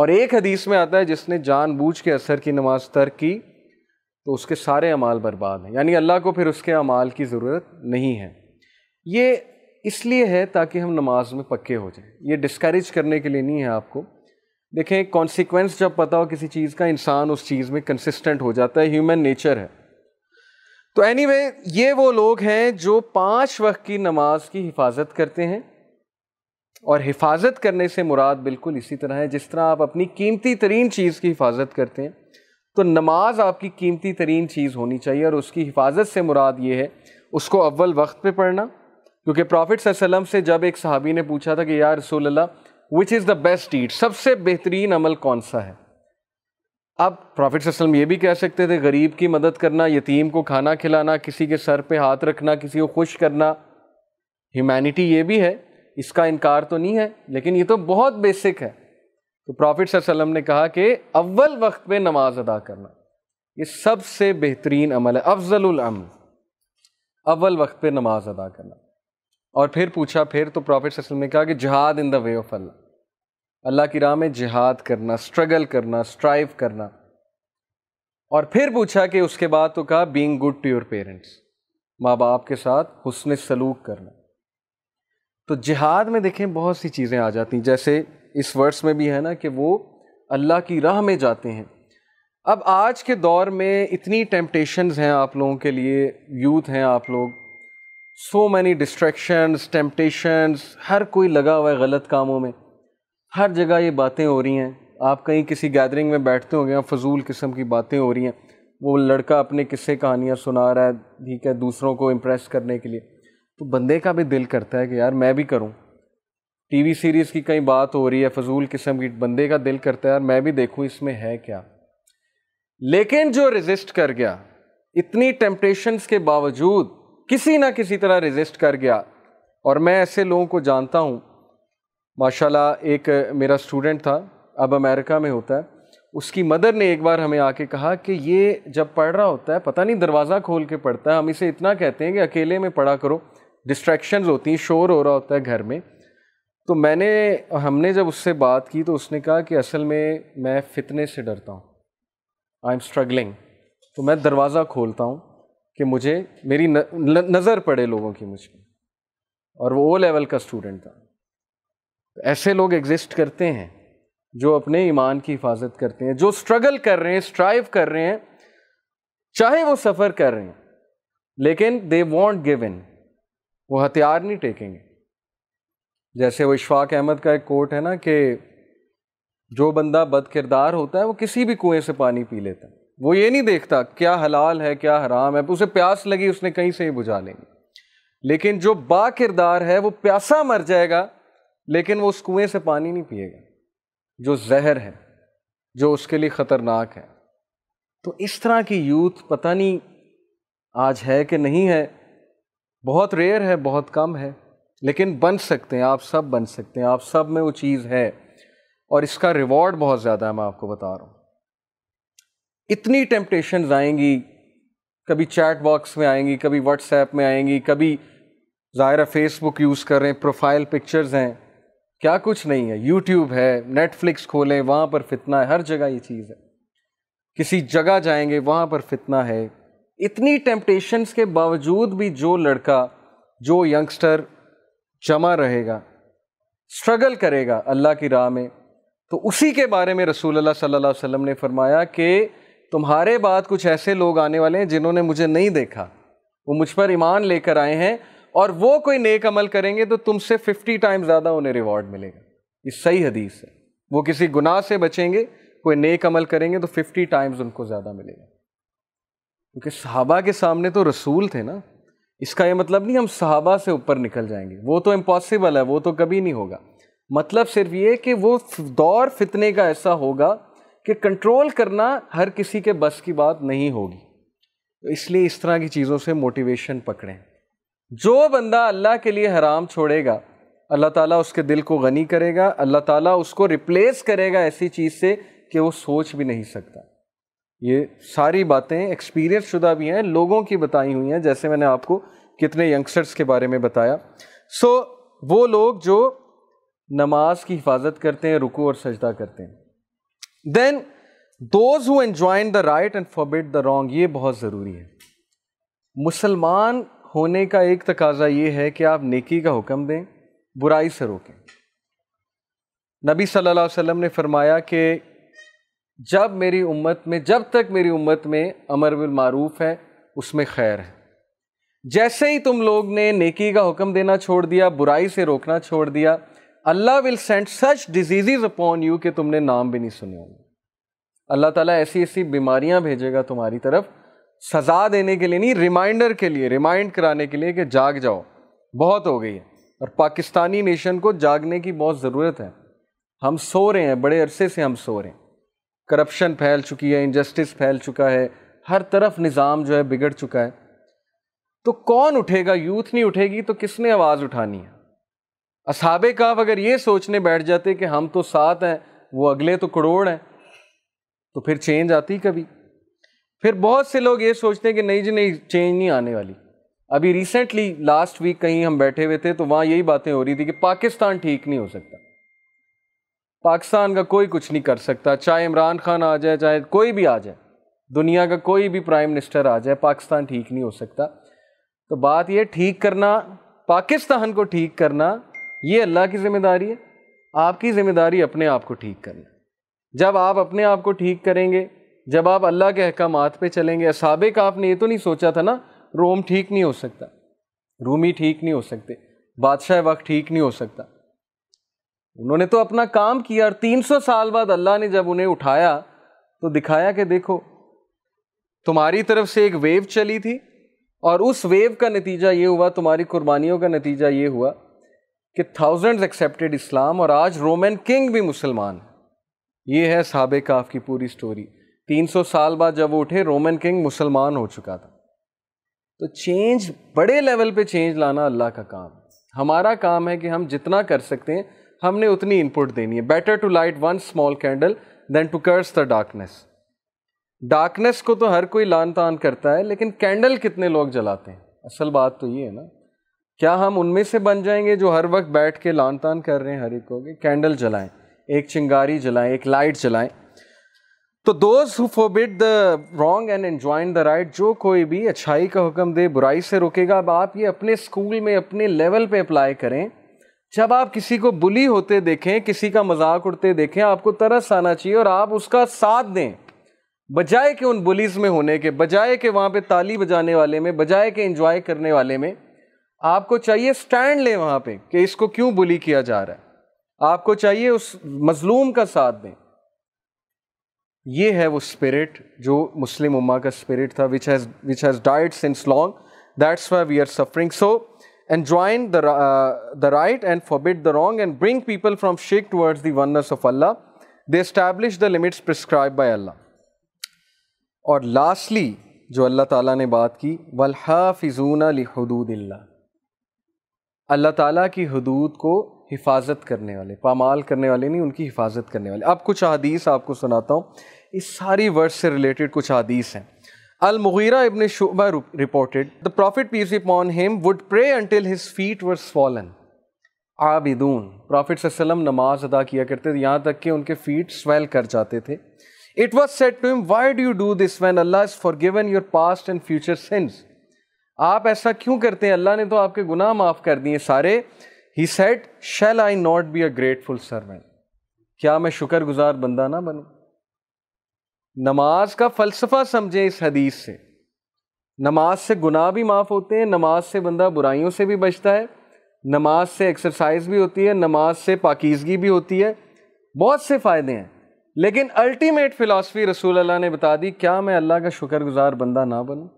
और एक हदीस में आता है जिसने जानबूझ के असर की नमाज तर्क की तो उसके सारे अमाल बर्बाद हैं यानी अल्लाह को फिर उसके अमाल की ज़रूरत नहीं है ये इसलिए है ताकि हम नमाज में पक्के हो जाएं ये डिस्करेज करने के लिए नहीं है आपको देखें कॉन्सिक्वेंस जब पता हो किसी चीज़ का इंसान उस चीज़ में कंसिस्टेंट हो जाता है ह्यूमन नेचर है तो एनी anyway, ये वो लोग हैं जो पाँच वक्त की नमाज की हिफाजत करते हैं और हिफाजत करने से मुराद बिल्कुल इसी तरह है जिस तरह आप अपनी कीमती तरीन चीज़ की हिफाजत करते हैं तो नमाज आपकी कीमती तरीन चीज़ होनी चाहिए और उसकी हिफाजत से मुराद ये है उसको अव्वल वक्त पर पढ़ना क्योंकि प्रॉफिट सल्लम से जब एक सहाबी ने पूछा था कि यार रसोल्ला which is the best eat सबसे बेहतरीन अमल कौन सा है अब प्रॉफिट सल्लम ये भी कह सकते थे गरीब की मदद करना यतीम को खाना खिलाना किसी के सर पे हाथ रखना किसी को खुश करना ह्यूमैनिटी ये भी है इसका इनकार तो नहीं है लेकिन ये तो बहुत बेसिक है तो प्रॉफिट वसल्लम ने कहा कि अव्वल वक्त में नमाज अदा करना ये सबसे बेहतरीन अमल है अफजल अमल अव्वल वक्त पे नमाज अदा करना और फिर पूछा फिर तो प्रॉफिट वसल्लम ने कहा कि जहाद इन द वे ऑफ अल्लाह अल्लाह की राह में जिहाद करना स्ट्रगल करना स्ट्राइव करना और फिर पूछा कि उसके बाद तो कहा being good to your parents माँ बाप के साथ हुसन सलूक करना तो जिहाद में देखें बहुत सी चीज़ें आ जाती जैसे इस वर्ष में भी है ना कि वो अल्लाह की राह में जाते हैं अब आज के दौर में इतनी टेम्पटेशंस हैं आप लोगों के लिए यूथ हैं आप लोग सो मैनी डिस्ट्रैक्शंस टेम्पटेशंस हर कोई लगा हुआ है गलत कामों में हर जगह ये बातें हो रही हैं आप कहीं किसी गैदरिंग में बैठते होंगे फजूल किस्म की बातें हो रही हैं वो लड़का अपने किस्से कहानियाँ सुना रहा है ठीक है दूसरों को इम्प्रेस करने के लिए तो बंदे का भी दिल करता है कि यार मैं भी करूँ टीवी सीरीज़ की कहीं बात हो रही है फजूल किस्म की बंदे का दिल करता है यार मैं भी देखूँ इसमें है क्या लेकिन जो रेजिस्ट कर गया इतनी टेम्पटेशंस के बावजूद किसी ना किसी तरह रेजिस्ट कर गया और मैं ऐसे लोगों को जानता हूँ माशाल्लाह एक मेरा स्टूडेंट था अब अमेरिका में होता है उसकी मदर ने एक बार हमें आके कहा कि ये जब पढ़ रहा होता है पता नहीं दरवाज़ा खोल के पढ़ता है हम इसे इतना कहते हैं कि अकेले में पढ़ा करो डिस्ट्रैक्शन होती हैं शोर हो रहा होता है घर में तो मैंने हमने जब उससे बात की तो उसने कहा कि असल में मैं फितने से डरता हूँ आई एम स्ट्रगलिंग तो मैं दरवाज़ा खोलता हूँ कि मुझे मेरी नज़र पड़े लोगों की मुझ पर और वो ओ लेवल का स्टूडेंट था ऐसे लोग एग्जिस्ट करते हैं जो अपने ईमान की हिफाजत करते हैं जो स्ट्रगल कर रहे हैं स्ट्राइव कर रहे हैं चाहे वो सफ़र कर रहे हैं लेकिन दे वॉन्ट गिव इन वो हथियार नहीं टेकेंगे जैसे वो इशफाक अहमद का एक कोट है ना कि जो बंदा बद किरदार होता है वो किसी भी कुएं से पानी पी लेता है वो ये नहीं देखता क्या हलाल है क्या हराम है उसे प्यास लगी उसने कहीं से ही बुझा लेंगे लेकिन जो बा किरदार है वो प्यासा मर जाएगा लेकिन वो उस कुएं से पानी नहीं पिएगा जो जहर है जो उसके लिए ख़तरनाक है तो इस तरह की यूथ पता नहीं आज है कि नहीं है बहुत रेयर है बहुत कम है लेकिन बन सकते हैं आप सब बन सकते हैं आप सब में वो चीज़ है और इसका रिवॉर्ड बहुत ज़्यादा है मैं आपको बता रहा हूँ इतनी टेम्पटेशन आएंगी कभी चैट बॉक्स में आएंगी कभी व्हाट्सएप में आएंगी कभी ज़ाहिर फेसबुक यूज़ कर रहे हैं प्रोफाइल पिक्चर्स हैं क्या कुछ नहीं है यूट्यूब है नेटफ्लिक्स खोलें वहाँ पर फितना है हर जगह ये चीज़ है किसी जगह जाएंगे वहाँ पर फितना है इतनी टेम्पटेशंस के बावजूद भी जो लड़का जो यंगस्टर जमा रहेगा स्ट्रगल करेगा अल्लाह की राह में तो उसी के बारे में रसूल सल्लल्लाहु अलैहि वसल्लम ने फरमाया कि तुम्हारे बाद कुछ ऐसे लोग आने वाले हैं जिन्होंने मुझे नहीं देखा वो मुझ पर ईमान लेकर आए हैं और वो कोई नेक अमल करेंगे तो तुमसे फिफ्टी टाइम ज़्यादा उन्हें रिवॉर्ड मिलेगा ये सही हदीस है वो किसी गुनाह से बचेंगे कोई नेक अमल करेंगे तो फिफ्टी टाइम्स उनको ज़्यादा मिलेगा क्योंकि सहाबा साहबा के सामने तो रसूल थे ना इसका ये मतलब नहीं हम सहाबा से ऊपर निकल जाएंगे वो तो इम्पॉसिबल है वो तो कभी नहीं होगा मतलब सिर्फ ये कि वो दौर फितने का ऐसा होगा कि कंट्रोल करना हर किसी के बस की बात नहीं होगी तो इसलिए इस तरह की चीज़ों से मोटिवेशन पकड़ें जो बंदा अल्लाह के लिए हराम छोड़ेगा अल्लाह ताला उसके दिल को गनी करेगा अल्लाह ताला उसको रिप्लेस करेगा ऐसी चीज़ से कि वो सोच भी नहीं सकता ये सारी बातें एक्सपीरियंस शुदा भी हैं लोगों की बताई हुई हैं जैसे मैंने आपको कितने यंगस्टर्स के बारे में बताया सो so, वो लोग जो नमाज की हिफाजत करते हैं रुकू और सजदा करते हैं then those who enjoin the right and forbid the wrong ये बहुत ज़रूरी है मुसलमान होने का एक तकाजा ये है कि आप नेकी का हुक्म दें बुराई से रोकें नबी सल्लल्लाहु अलैहि वसल्लम ने फरमाया कि जब मेरी उम्मत में जब तक मेरी उम्मत में अमर मारूफ है उसमें खैर है जैसे ही तुम लोग ने नेकी का हुक्म देना छोड़ दिया बुराई से रोकना छोड़ दिया Allah will send such disease upon you कि तुमने नाम भी नहीं सुने होंगे अल्लाह ताला ऐसी ऐसी बीमारियां भेजेगा तुम्हारी तरफ सज़ा देने के लिए नहीं रिमाइंडर के लिए रिमाइंड कराने के लिए कि जाग जाओ बहुत हो गई है और पाकिस्तानी नेशन को जागने की बहुत ज़रूरत है हम सो रहे हैं बड़े अरसे से हम सो रहे हैं करप्शन फैल चुकी है इनजस्टिस फैल चुका है हर तरफ निज़ाम जो है बिगड़ चुका है तो कौन उठेगा यूथ नहीं उठेगी तो किसने आवाज़ उठानी है असहाब काफ अगर ये सोचने बैठ जाते कि हम तो सात हैं वो अगले तो करोड़ हैं तो फिर चेंज आती कभी फिर बहुत से लोग ये सोचते हैं कि नहीं जी नहीं चेंज नहीं आने वाली अभी रिसेंटली लास्ट वीक कहीं हम बैठे हुए थे तो वहाँ यही बातें हो रही थी कि पाकिस्तान ठीक नहीं हो सकता पाकिस्तान का कोई कुछ नहीं कर सकता चाहे इमरान खान आ जाए चाहे कोई भी आ जाए दुनिया का कोई भी प्राइम मिनिस्टर आ जाए पाकिस्तान ठीक नहीं हो सकता तो बात यह ठीक करना पाकिस्तान को ठीक करना ये अल्लाह की ज़िम्मेदारी है आपकी ज़िम्मेदारी अपने आप को ठीक करना जब आप अपने आप को ठीक करेंगे जब आप अल्लाह के अहकाम पे चलेंगे सबक आपने ये तो नहीं सोचा था ना रोम ठीक नहीं हो सकता रूमी ठीक नहीं हो सकते बादशाह वक्त ठीक नहीं हो सकता उन्होंने तो अपना काम किया और 300 साल बाद अल्लाह ने जब उन्हें उठाया तो दिखाया कि देखो तुम्हारी तरफ से एक वेव चली थी और उस वेव का नतीजा ये हुआ तुम्हारी कुर्बानियों का नतीजा ये हुआ कि थाउजेंड्स एक्सेप्टेड इस्लाम और आज रोमन किंग भी मुसलमान है ये है साबे काफ की पूरी स्टोरी 300 साल बाद जब वो उठे रोमन किंग मुसलमान हो चुका था तो चेंज बड़े लेवल पे चेंज लाना अल्लाह का काम है हमारा काम है कि हम जितना कर सकते हैं हमने उतनी इनपुट देनी है better to light one small candle than to curse the darkness darkness को तो हर कोई लान तान करता है लेकिन कैंडल कितने लोग जलाते हैं असल बात तो ये है ना क्या हम उनमें से बन जाएंगे जो हर वक्त बैठ के लान तान कर रहे हैं हर एक को कैंडल जलाएं एक चिंगारी जलाएं एक लाइट जलाएं तो those who forbid the wrong and enjoin the right जो कोई भी अच्छाई का हुक्म दे बुराई से रोकेगा अब आप ये अपने स्कूल में अपने लेवल पे अप्लाई करें जब आप किसी को बुली होते देखें किसी का मजाक उड़ते देखें आपको तरस आना चाहिए और आप उसका साथ दें बजाय के उन बुलीज में होने के बजाय के वहाँ पे ताली बजाने वाले में बजाय के इंजॉय करने वाले में आपको चाहिए स्टैंड लें वहाँ पे कि इसको क्यों बुली किया जा रहा है आपको चाहिए उस मजलूम का साथ दें ये है वो स्पिरिट जो मुस्लिम उम्मा का स्पिरिट था which has which has died since long that's why we are suffering so and join the, uh, the right and forbid the wrong and bring people from shirk towards the oneness of Allah. They establish the limits prescribed by Allah. और lastly जो Allah ताला ने बात की वलहाफिजूना लिहदूदिल्ला अल्लाह ताला की हदूद को हिफाजत करने वाले पामाल करने वाले नहीं उनकी हिफाजत करने वाले अब कुछ हदीस आपको सुनाता हूँ इस सारी वर्ड से रिलेटेड कुछ हदीस हैं Al Mughira ibn Shu'bah reported, The Prophet, peace be upon him, would pray until his feet were swollen. आबिदून प्रॉफिट वसल्लम नमाज अदा किया करते थे यहाँ तक कि उनके फीट स्वेल कर जाते थे it was said to him why do you do this when Allah is forgiven your past and future sins आप ऐसा क्यों करते हैं अल्लाह ने तो आपके गुनाह माफ़ कर दिए सारे ही said shall I not be a grateful servant क्या मैं शुक्रगुजार बंदा ना बनूँ नमाज का फ़लसफ़ा समझें इस हदीस से नमाज से गुनाह भी माफ़ होते हैं नमाज से बंदा बुराइयों से भी बचता है नमाज से एक्सरसाइज भी होती है नमाज से पाकिजगी भी होती है बहुत से फ़ायदे हैं लेकिन अल्टीमेट फ़िलासफ़ी रसूल अल्लाह ने बता दी क्या मैं अल्लाह का शुक्रगुजार बंदा ना बनूँ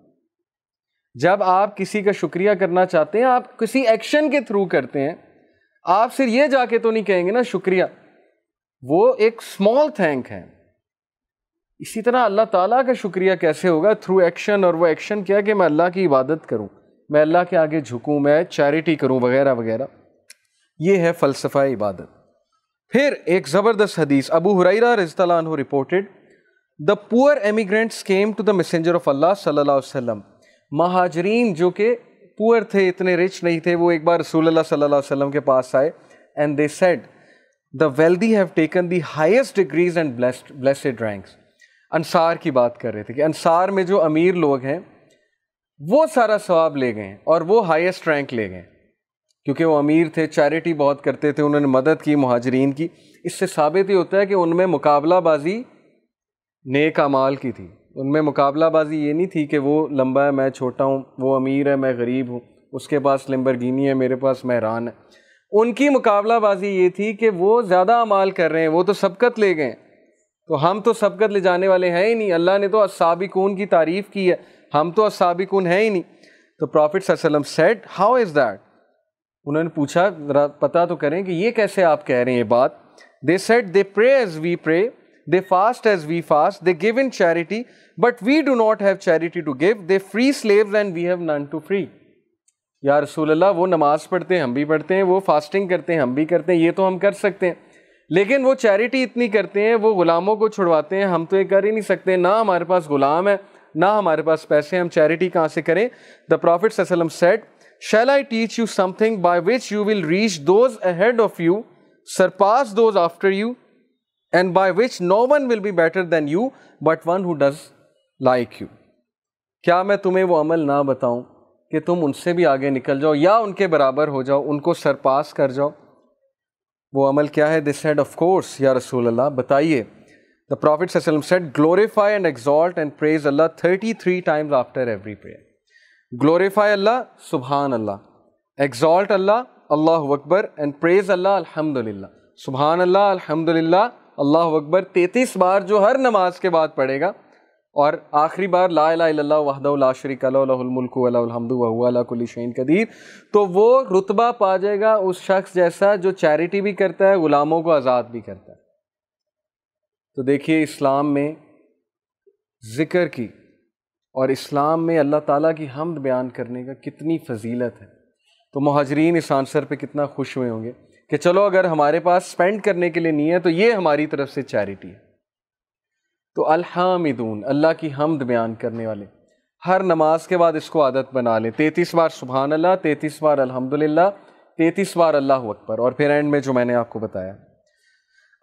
जब आप किसी का शुक्रिया करना चाहते हैं आप किसी एक्शन के थ्रू करते हैं आप सिर्फ ये जाके तो नहीं कहेंगे ना शुक्रिया वो एक स्मॉल थैंक है इसी तरह अल्लाह ताला का शुक्रिया कैसे होगा थ्रू एक्शन और वो एक्शन क्या कि मैं अल्लाह की इबादत करूँ मैं अल्लाह के आगे झुकूँ मैं चैरिटी करूँ वगैरह वगैरह ये है फ़लसफ़ा इबादत फिर एक ज़बरदस्त हदीस अबू हुरैरा रजतलान reported the poor emigrants came to the messenger of Allah सल्लल्लाहु अलैहि वसल्लम महाजरीन जो कि पुअर थे इतने रिच नहीं थे वो एक बार रसूल अल्लाह सल्लल्लाहु अलैहि वसल्लम के पास आए and they said the wealthy have taken the highest degrees and blessed blessed ranks अनसार की बात कर रहे थे कि अनसार में जो अमीर लोग हैं वो सारा सवाब ले गए और वो हाईएस्ट रैंक ले गए क्योंकि वो अमीर थे चैरिटी बहुत करते थे उन्होंने मदद की महाजरीन की इससे साबित ही होता है कि उनमें मुकाबलाबाजी नेक अमाल की थी उनमें मुकाबलाबाजी ये नहीं थी कि वो लंबा है मैं छोटा हूँ वो अमीर है मैं गरीब हूँ उसके पास लम्बरगीनी है मेरे पास महरान है उनकी मुकाबलाबाजी ये थी कि वो ज़्यादा अमाल कर रहे हैं वो तो सबकत ले गए तो हम तो सबकत ले जाने वाले हैं ही नहीं अल्लाह ने तो असाबिकून की तारीफ़ की है हम तो असाबिकून हैं ही नहीं तो प्रॉफिट वसल्लम सेट हाउ इज़ दैट उन्होंने पूछा पता तो करें कि ये कैसे आप कह रहे हैं ये बात they said they pray as we pray they fast as we fast they give in charity but we do not have charity to give they free slaves and we have none to free या रसूल अल्लाह वो नमाज़ पढ़ते हैं हम भी पढ़ते हैं वो फास्टिंग करते हैं हम भी करते हैं ये तो हम कर सकते हैं लेकिन वो चैरिटी इतनी करते हैं वो ग़ुलामों को छुड़वाते हैं हम तो ये कर ही नहीं सकते ना हमारे पास ग़ुलाम है ना हमारे पास पैसे हम चैरिटी कहाँ से करें द प्रॉफिट सलम said shall I teach you something by which you will reach those ahead of you surpass those after you and by which no one will be better than you but one who does like you क्या मैं तुम्हें वो अमल ना बताऊं कि तुम उनसे भी आगे निकल जाओ या उनके बराबर हो जाओ उनको सरपास कर जाओ वो अमल क्या है दिस हेड ऑफ कोर्स या रसूल अल्लाह बताइए द प्रॉफिट वसल्लम glorify and exalt and praise Allah thirty three times after every prayer glorify Allah सुबहान अल्लाह एग्जॉल्ट अल्लाह अल्लाह अकबर एंड प्रेज अल्लाह अलहमदिल्ला सुबहान अल्लाह अलहमदिल्ला अल्लाह अकबर तैतीस बार जो हर नमाज के बाद पढ़ेगा और आखिरी बार ला ला वहदा शरीक अलमुल्कमदू कदीर तो वो रुतबा पा जाएगा उस शख्स जैसा जो चैरिटी भी करता है ग़ुलामों को आज़ाद भी करता है तो देखिए इस्लाम में ज़िक्र की और इस्लाम में अल्लाह ताला की हमद बयान करने का कितनी फजीलत है तो महाजरीन इस आंसर पे कितना खुश हुए होंगे कि चलो अगर हमारे पास स्पेंड करने के लिए नहीं है तो ये हमारी तरफ से चैरिटी है तो अलहमदून अल्लाह की हमद बयान करने वाले हर नमाज के बाद इसको आदत बना लें तैतीस बार सुबहान अल्लाह तैतीस बार अल्हम्दुलिल्लाह तैतीस बार अल्लाह अकबर और फिर एंड में जो मैंने आपको बताया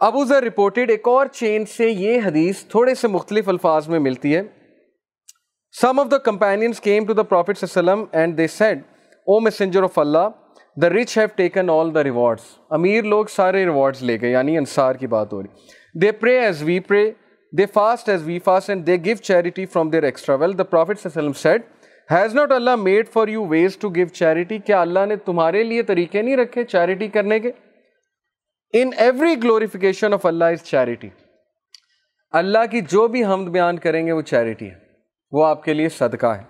अबू जर रिपोर्टेड एक और चेन से ये हदीस थोड़े से मुख्तलिफ अल्फाज में मिलती है some of the companions came to the prophet and they said O messenger of Allah the rich have taken all the rewards अमीर लोग सारे रिवॉर्ड्स ले गए यानी अनसार की बात हो रही they pray as we pray they fast as we fast and they give charity from their extra wealth. The Prophet said, has not Allah made for you ways to give charity क्या Allah ने तुम्हारे लिए तरीके नहीं रखे charity करने के in every glorification of Allah is charity Allah की जो भी हम बयान करेंगे वो चैरिटी है वो आपके लिए सदका है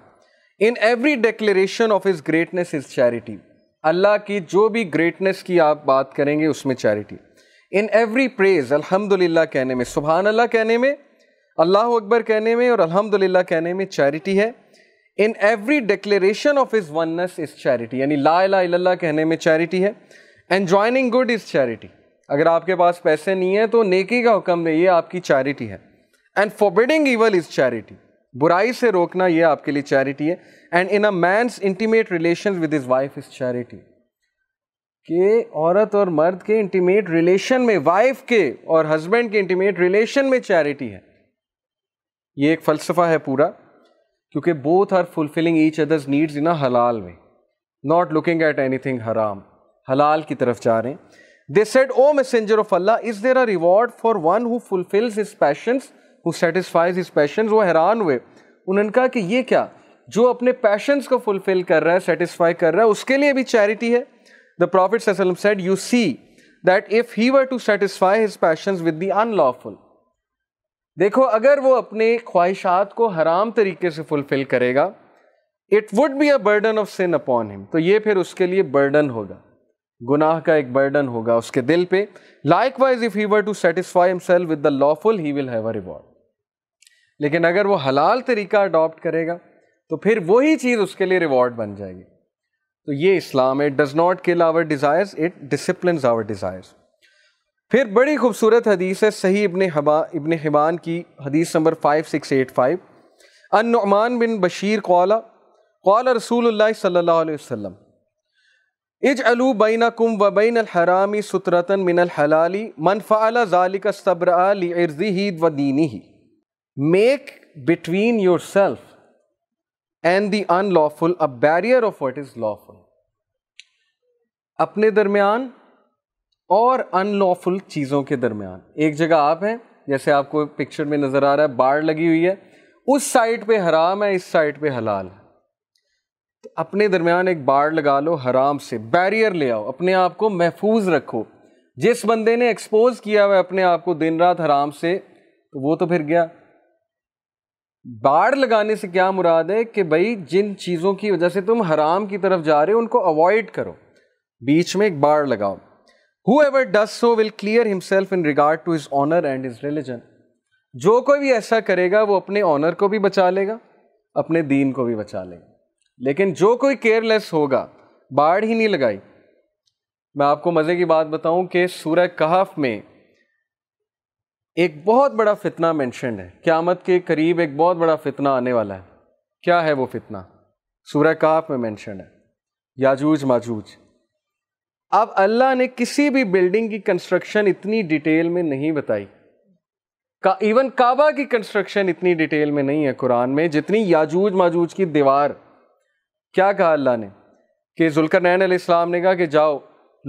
in every declaration of his greatness is charity Allah की जो भी ग्रेटनेस की आप बात करेंगे उसमें चैरिटी इन एवरी प्रेज अल्हम्दुलिल्लाह कहने में सुबहान अल्लाह कहने में अल्लाह अकबर कहने में और अल्हम्दुलिल्लाह कहने में चैरिटी है in every declaration of his oneness is charity यानी ला इला कहने में चैरिटी है and joining good is charity अगर आपके पास पैसे नहीं है तो नेकी का हुक्म ये आपकी चैरिटी है and forbidding evil is charity बुराई से रोकना ये आपके लिए चैरिटी है and in a man's intimate relation with his wife is charity कि औरत और मर्द के इंटीमेट रिलेशन में वाइफ के और हस्बैंड के इंटीमेट रिलेशन में चैरिटी है ये एक फ़लसफ़ा है पूरा क्योंकि both are fulfilling each others needs in a halal way not looking at anything haram हलाल की तरफ जा रहे हैं they said O messenger of Allah is there a reward for one who fulfils his passions who satisfies his passions वो हैरान हुए उन्होंने कहा कि ये क्या जो अपने पैशंस को फुलफिल कर रहा है सेटिस्फाई कर रहा है उसके लिए भी चैरिटी है the Prophet ﷺ said, You see that if he were to satisfy his passions with the unlawful, देखो अगर वो अपने ख्वाहिशात को हराम तरीके से फुलफिल करेगा it would be a burden of sin upon him तो ये फिर उसके लिए बर्डन होगा गुनाह का एक बर्डन होगा उसके दिल पे likewise if he were to satisfy himself with the lawful he will have a reward लेकिन अगर वो हलाल तरीका अडॉप्ट करेगा तो फिर वही चीज़ उसके लिए रिवॉर्ड बन जाएगी तो ये इस्लाम है does not kill our desires it discipline our desires फिर बड़ी खूबसूरत हदीस है सही इबन हबा इबन हिबान की हदीस number five six eight five अन बिन बशीर कौला कौल रसूल सल्ला इज अलू बैन कुम व बैन अलहरामी सुतरतन मिन अलहलाली मनफ़ाला ज़ालिक सब्र अली इर्जी व दीनी he make between your self and the unlawful a barrier of what is lawful अपने दरमियान और अनलॉफुल चीज़ों के दरमियान एक जगह आप हैं जैसे आपको पिक्चर में नज़र आ रहा है बाढ़ लगी हुई है उस साइड पे हराम है इस साइड पे हलाल है तो अपने दरमियान एक बाढ़ लगा लो हराम से बैरियर ले आओ अपने आप को महफूज रखो जिस बंदे ने एक्सपोज किया हुआ अपने आप को दिन रात हराम से तो वो तो फिर गया बाढ़ लगाने से क्या मुराद है कि भाई जिन चीज़ों की वजह से तुम हराम की तरफ जा रहे हो उनको अवॉइड करो बीच में एक बाढ़ लगाओ whoever does so will clear himself in regard to his honour and his religion जो कोई भी ऐसा करेगा वो अपने ऑनर को भी बचा लेगा अपने दीन को भी बचा लेगा लेकिन जो कोई केयरलेस होगा बाढ़ ही नहीं लगाई मैं आपको मज़े की बात बताऊं कि सूर्य कहफ में एक बहुत बड़ा फितना मैंशनड है क़्यामत के करीब एक बहुत बड़ा फितना आने वाला है क्या है वो फितना सूर्य काफ में मैंशन है याजूज माजूज अब अल्लाह ने किसी भी बिल्डिंग की कंस्ट्रक्शन इतनी डिटेल में नहीं बताई का इवन काबा की कंस्ट्रक्शन इतनी डिटेल में नहीं है कुरान में जितनी याजूज माजूज की दीवार क्या कहा अल्लाह ने कि जुल्कर नैन इस्लाम ने कहा कि जाओ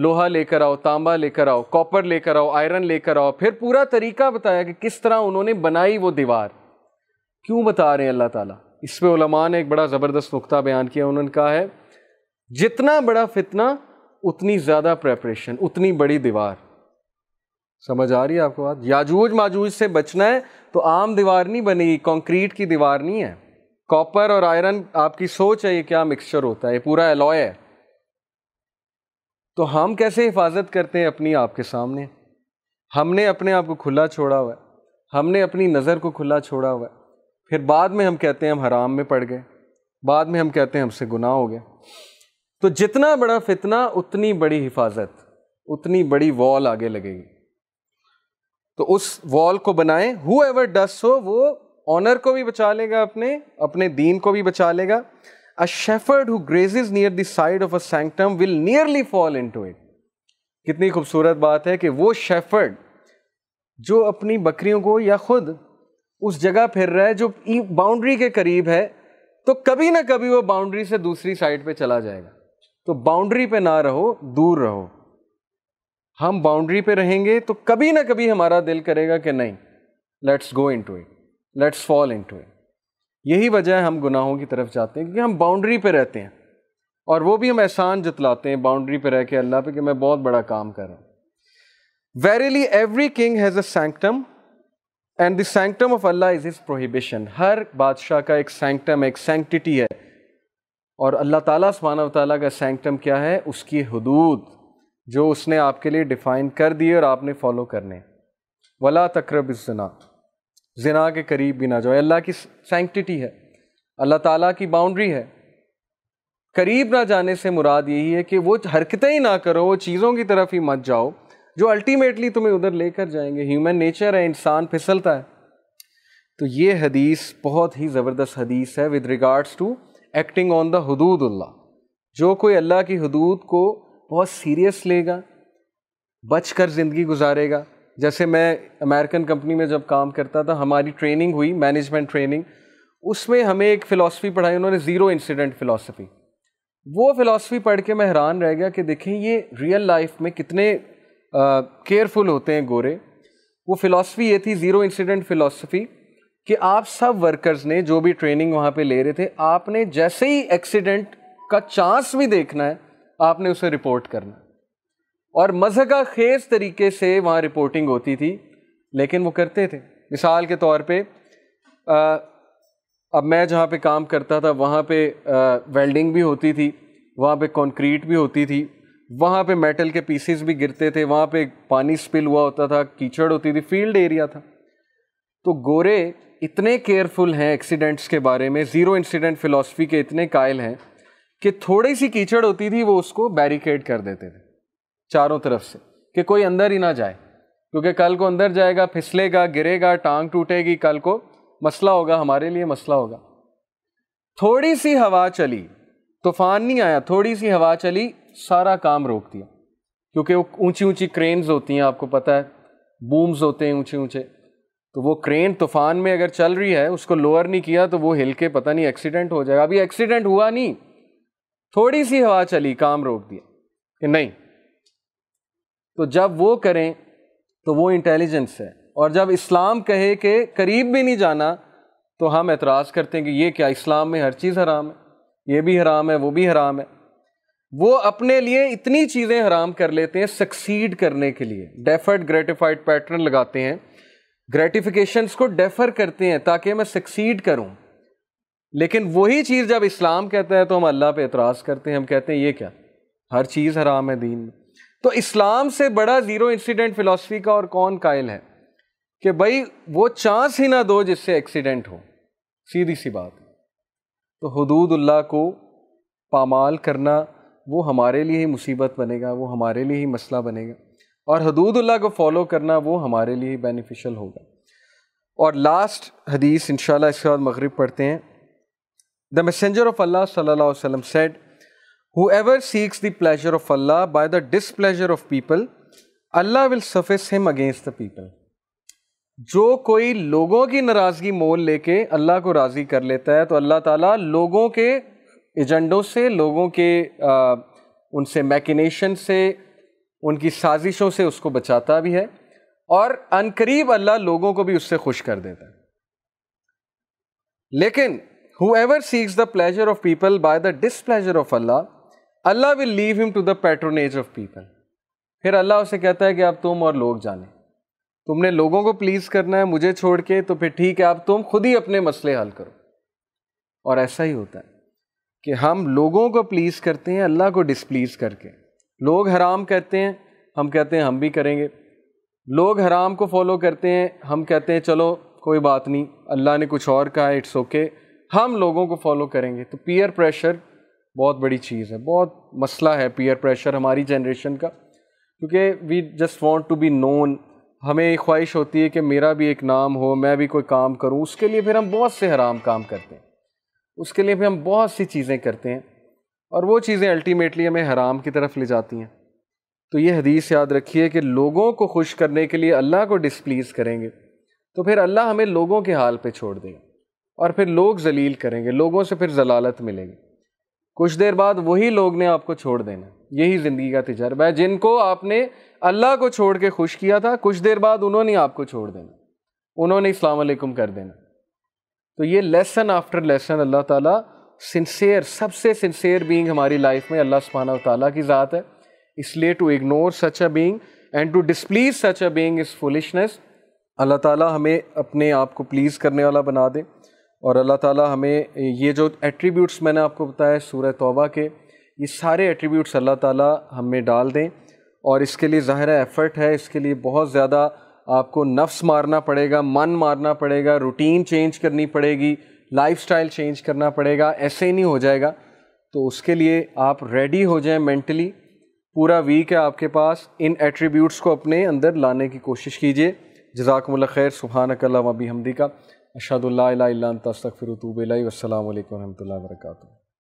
लोहा लेकर आओ तांबा लेकर आओ कॉपर लेकर आओ आयरन लेकर आओ फिर पूरा तरीका बताया कि किस तरह उन्होंने बनाई वो दीवार क्यों बता रहे हैं अल्लाह ताला इस पे उलमा ने एक बड़ा ज़बरदस्त नुकता बयान किया उन्होंने कहा है जितना बड़ा फितना उतनी ज़्यादा प्रेपरेशन उतनी बड़ी दीवार समझ आ रही है आपको बात याजूज माजूज से बचना है तो आम दीवार नहीं बनेगी कॉन्क्रीट की दीवार नहीं है कॉपर और आयरन आपकी सोच है ये क्या मिक्सचर होता है ये पूरा एलॉय है तो हम कैसे हिफाजत करते हैं अपनी आपके सामने हमने अपने आप को खुला छोड़ा हुआ है हमने अपनी नज़र को खुला छोड़ा हुआ है फिर बाद में हम कहते हैं हम हराम में पड़ गए बाद में हम कहते हैं हमसे गुनाह हो गया तो जितना बड़ा फितना उतनी बड़ी हिफाजत उतनी बड़ी वॉल आगे लगेगी तो उस वॉल को बनाएं हु एवर डस हो वो ऑनर को भी बचा लेगा अपने अपने दीन को भी बचा लेगा a shepherd who grazes near the side of a sanctum will nearly fall into it. कितनी खूबसूरत बात है कि वो शेफर्ड जो अपनी बकरियों को या खुद उस जगह फिर रहा है जो बाउंड्री के करीब है तो कभी ना कभी वो बाउंड्री से दूसरी साइड पे चला जाएगा तो बाउंड्री पे ना रहो दूर रहो हम बाउंड्री पे रहेंगे तो कभी ना कभी हमारा दिल करेगा कि नहीं let's go into it let's fall into it यही वजह है हम गुनाहों की तरफ जाते हैं क्योंकि हम बाउंड्री पे रहते हैं और वो भी हम एहसान जतलाते हैं बाउंड्री पे रह के अल्लाह पे कि मैं बहुत बड़ा काम कर रहा हूँ verily every king has a sanctum and the sanctum of Allah is is prohibition हर बादशाह का एक सैंक्टम एक सैंक्टिटी है और अल्लाह ताला सुबहाना तला का सैंक्टम क्या है उसकी हदूद जो उसने आपके लिए डिफ़ाइन कर दिए और आपने फॉलो करने वला तकरब जना के करीब भी ना जाओ अल्लाह की सैंक्टिटी है अल्लाह ताला की बाउंड्री है करीब ना जाने से मुराद यही है कि वो हरकतें ही ना करो वो चीज़ों की तरफ ही मत जाओ जो अल्टीमेटली तुम्हें उधर लेकर जाएंगे ह्यूमन नेचर है इंसान फिसलता है तो ये हदीस बहुत ही ज़बरदस्त हदीस है with regards to acting on the Allah जो कोई अल्लाह की हदूद को बहुत सीरियस लेगा बच कर ज़िंदगी गुजारेगा जैसे मैं अमेरिकन कंपनी में जब काम करता था हमारी ट्रेनिंग हुई मैनेजमेंट ट्रेनिंग उसमें हमें एक फ़िलासफ़ी पढ़ाई उन्होंने ज़ीरो इंसिडेंट फ़िलासफ़ी वो फ़िलासफ़ी पढ़ के मैं हैरान रह गया कि देखें ये रियल लाइफ में कितने केयरफुल होते हैं गोरे वो फ़िलासफ़ी ये थी ज़ीरो इंसिडेंट फ़िलासफ़ी कि आप सब वर्कर्स ने जो भी ट्रेनिंग वहाँ पे ले रहे थे आपने जैसे ही एक्सीडेंट का चांस भी देखना है आपने उसे रिपोर्ट करना और का खेज तरीके से वहाँ रिपोर्टिंग होती थी लेकिन वो करते थे मिसाल के तौर पे आ, अब मैं जहाँ पे काम करता था वहाँ पे आ, वेल्डिंग भी होती थी वहाँ पे कंक्रीट भी होती थी वहाँ पे मेटल के पीसेस भी गिरते थे वहाँ पे पानी स्पिल हुआ होता था कीचड़ होती थी फील्ड एरिया था तो गोरे इतने केयरफुल हैं एक्सीडेंट्स के बारे में ज़ीरो इंसिडेंट फ़िलासफ़ी के इतने कायल हैं कि थोड़ी सी कीचड़ होती थी वो उसको बैरिकेड कर देते थे चारों तरफ से कि कोई अंदर ही ना जाए क्योंकि कल को अंदर जाएगा फिसलेगा गिरेगा टांग टूटेगी कल को मसला होगा हमारे लिए मसला होगा थोड़ी सी हवा चली तूफान नहीं आया थोड़ी सी हवा चली सारा काम रोक दिया क्योंकि वो ऊंची ऊंची क्रेन्स होती हैं आपको पता है बूम्स होते हैं ऊंचे ऊंचे तो वो क्रेन तूफान में अगर चल रही है उसको लोअर नहीं किया तो वो हिल के पता नहीं एक्सीडेंट हो जाएगा अभी एक्सीडेंट हुआ नहीं थोड़ी सी हवा चली काम रोक दिया कि नहीं तो जब वो करें तो वो इंटेलिजेंस है और जब इस्लाम कहे कि करीब भी नहीं जाना तो हम एतराज़ करते हैं कि ये क्या इस्लाम में हर चीज़ हराम है ये भी हराम है वो भी हराम है वो अपने लिए इतनी चीज़ें हराम कर लेते हैं सक्सीड करने के लिए डेफर्ड ग्रेटिफाइड पैटर्न लगाते हैं ग्रेटिफिकेशंस को डेफर करते हैं ताकि मैं सक्सीड करूं लेकिन वही चीज़ जब इस्लाम कहता है तो हम अल्लाह पे एतराज़ करते हैं हम कहते हैं ये क्या हर चीज़ हराम है दीन में तो इस्लाम से बड़ा ज़ीरो इंसिडेंट फ़िलासफ़ी का और कौन कायल है कि भाई वो चांस ही ना दो जिससे एक्सीडेंट हो सीधी सी बात तो हदूदुल्ला को पामाल करना वो हमारे लिए ही मुसीबत बनेगा वो हमारे लिए ही मसला बनेगा और हदूदुल्ला को फॉलो करना वो हमारे लिए ही बेनिफिशल होगा और लास्ट हदीस इन इसके बाद मगरब पढ़ते हैं द मैसेंजर ऑफ अल्लाह सल्लल्लाहु अलैहि वसल्लम said Whoever seeks the pleasure of Allah by the displeasure of people, Allah will suffice him against the people. जो कोई लोगों की नाराज़गी मोल लेके अल्लाह को राज़ी कर लेता है तो अल्लाह ताला लोगों के एजेंडों से लोगों के आ, उनसे मैकिनेशन से उनकी साजिशों से उसको बचाता भी है और अनकरीब अल्लाह लोगों को भी उससे खुश कर देता है लेकिन whoever seeks the pleasure of people by the displeasure of Allah Allah will leave him to the patronage of people फिर अल्लाह उसे कहता है कि अब तुम और लोग जाने तुमने लोगों को प्लीज़ करना है मुझे छोड़ के तो फिर ठीक है अब तुम खुद ही अपने मसले हल करो और ऐसा ही होता है कि हम लोगों को प्लीज़ करते हैं अल्लाह को डिसप्लीज़ करके लोग हराम कहते हैं हम कहते हैं हम भी करेंगे लोग हराम को फॉलो करते हैं हम कहते हैं चलो कोई बात नहीं अल्लाह ने कुछ और कहा इट्स ओके हम लोगों को फॉलो करेंगे तो पीयर प्रेशर बहुत बड़ी चीज़ है बहुत मसला है पीयर प्रेशर हमारी जनरेशन का क्योंकि we just want to be known हमें ख्वाहिश होती है कि मेरा भी एक नाम हो मैं भी कोई काम करूं उसके लिए फिर हम बहुत से हराम काम करते हैं उसके लिए फिर हम बहुत सी चीज़ें करते हैं और वो चीज़ें अल्टीमेटली हमें हराम की तरफ ले जाती हैं तो ये हदीस याद रखिए कि लोगों को खुश करने के लिए अल्लाह को डिसप्लीज़ करेंगे तो फिर अल्लाह हमें लोगों के हाल पे छोड़ देगा और फिर लोग जलील करेंगे लोगों से फिर जलालत मिलेगी कुछ देर बाद वही लोग ने आपको छोड़ देना यही ज़िंदगी का तजर्बा है जिनको आपने अल्लाह को छोड़ के खुश किया था कुछ देर बाद उन्होंने आपको छोड़ देना उन्होंने इस्लाम अलैकुम कर देना तो ये लेसन आफ्टर लेसन अल्लाह ताला सिंसेयर सबसे सिंसेयर बीइंग हमारी लाइफ में अल्लाह सुबहाना ताली की ज़ात है इसलिए to ignore such a being and to displease such a being is foolishness Allah ताला हमें अपने आप को प्लीज़ करने वाला बना दें और अल्लाह ताला हमें ये जो एट्रीब्यूट्स मैंने आपको बताया सूरह तौबा के ये सारे एट्रीब्यूट्स अल्लाह ताला हम में डाल दें और इसके लिए ज़ाहिर एफ़र्ट है इसके लिए बहुत ज़्यादा आपको नफ्स मारना पड़ेगा मन मारना पड़ेगा रूटीन चेंज करनी पड़ेगी लाइफस्टाइल चेंज करना पड़ेगा ऐसे ही नहीं हो जाएगा तो उसके लिए आप रेडी हो जाएं मेंटली पूरा वीक है आपके पास इन एट्रीब्यूट्स को अपने अंदर लाने की कोशिश कीजिए जजाकमल खैर सुबहान कल्ला हमदी का अशद ला फिर तूबिल वरहमल वर्का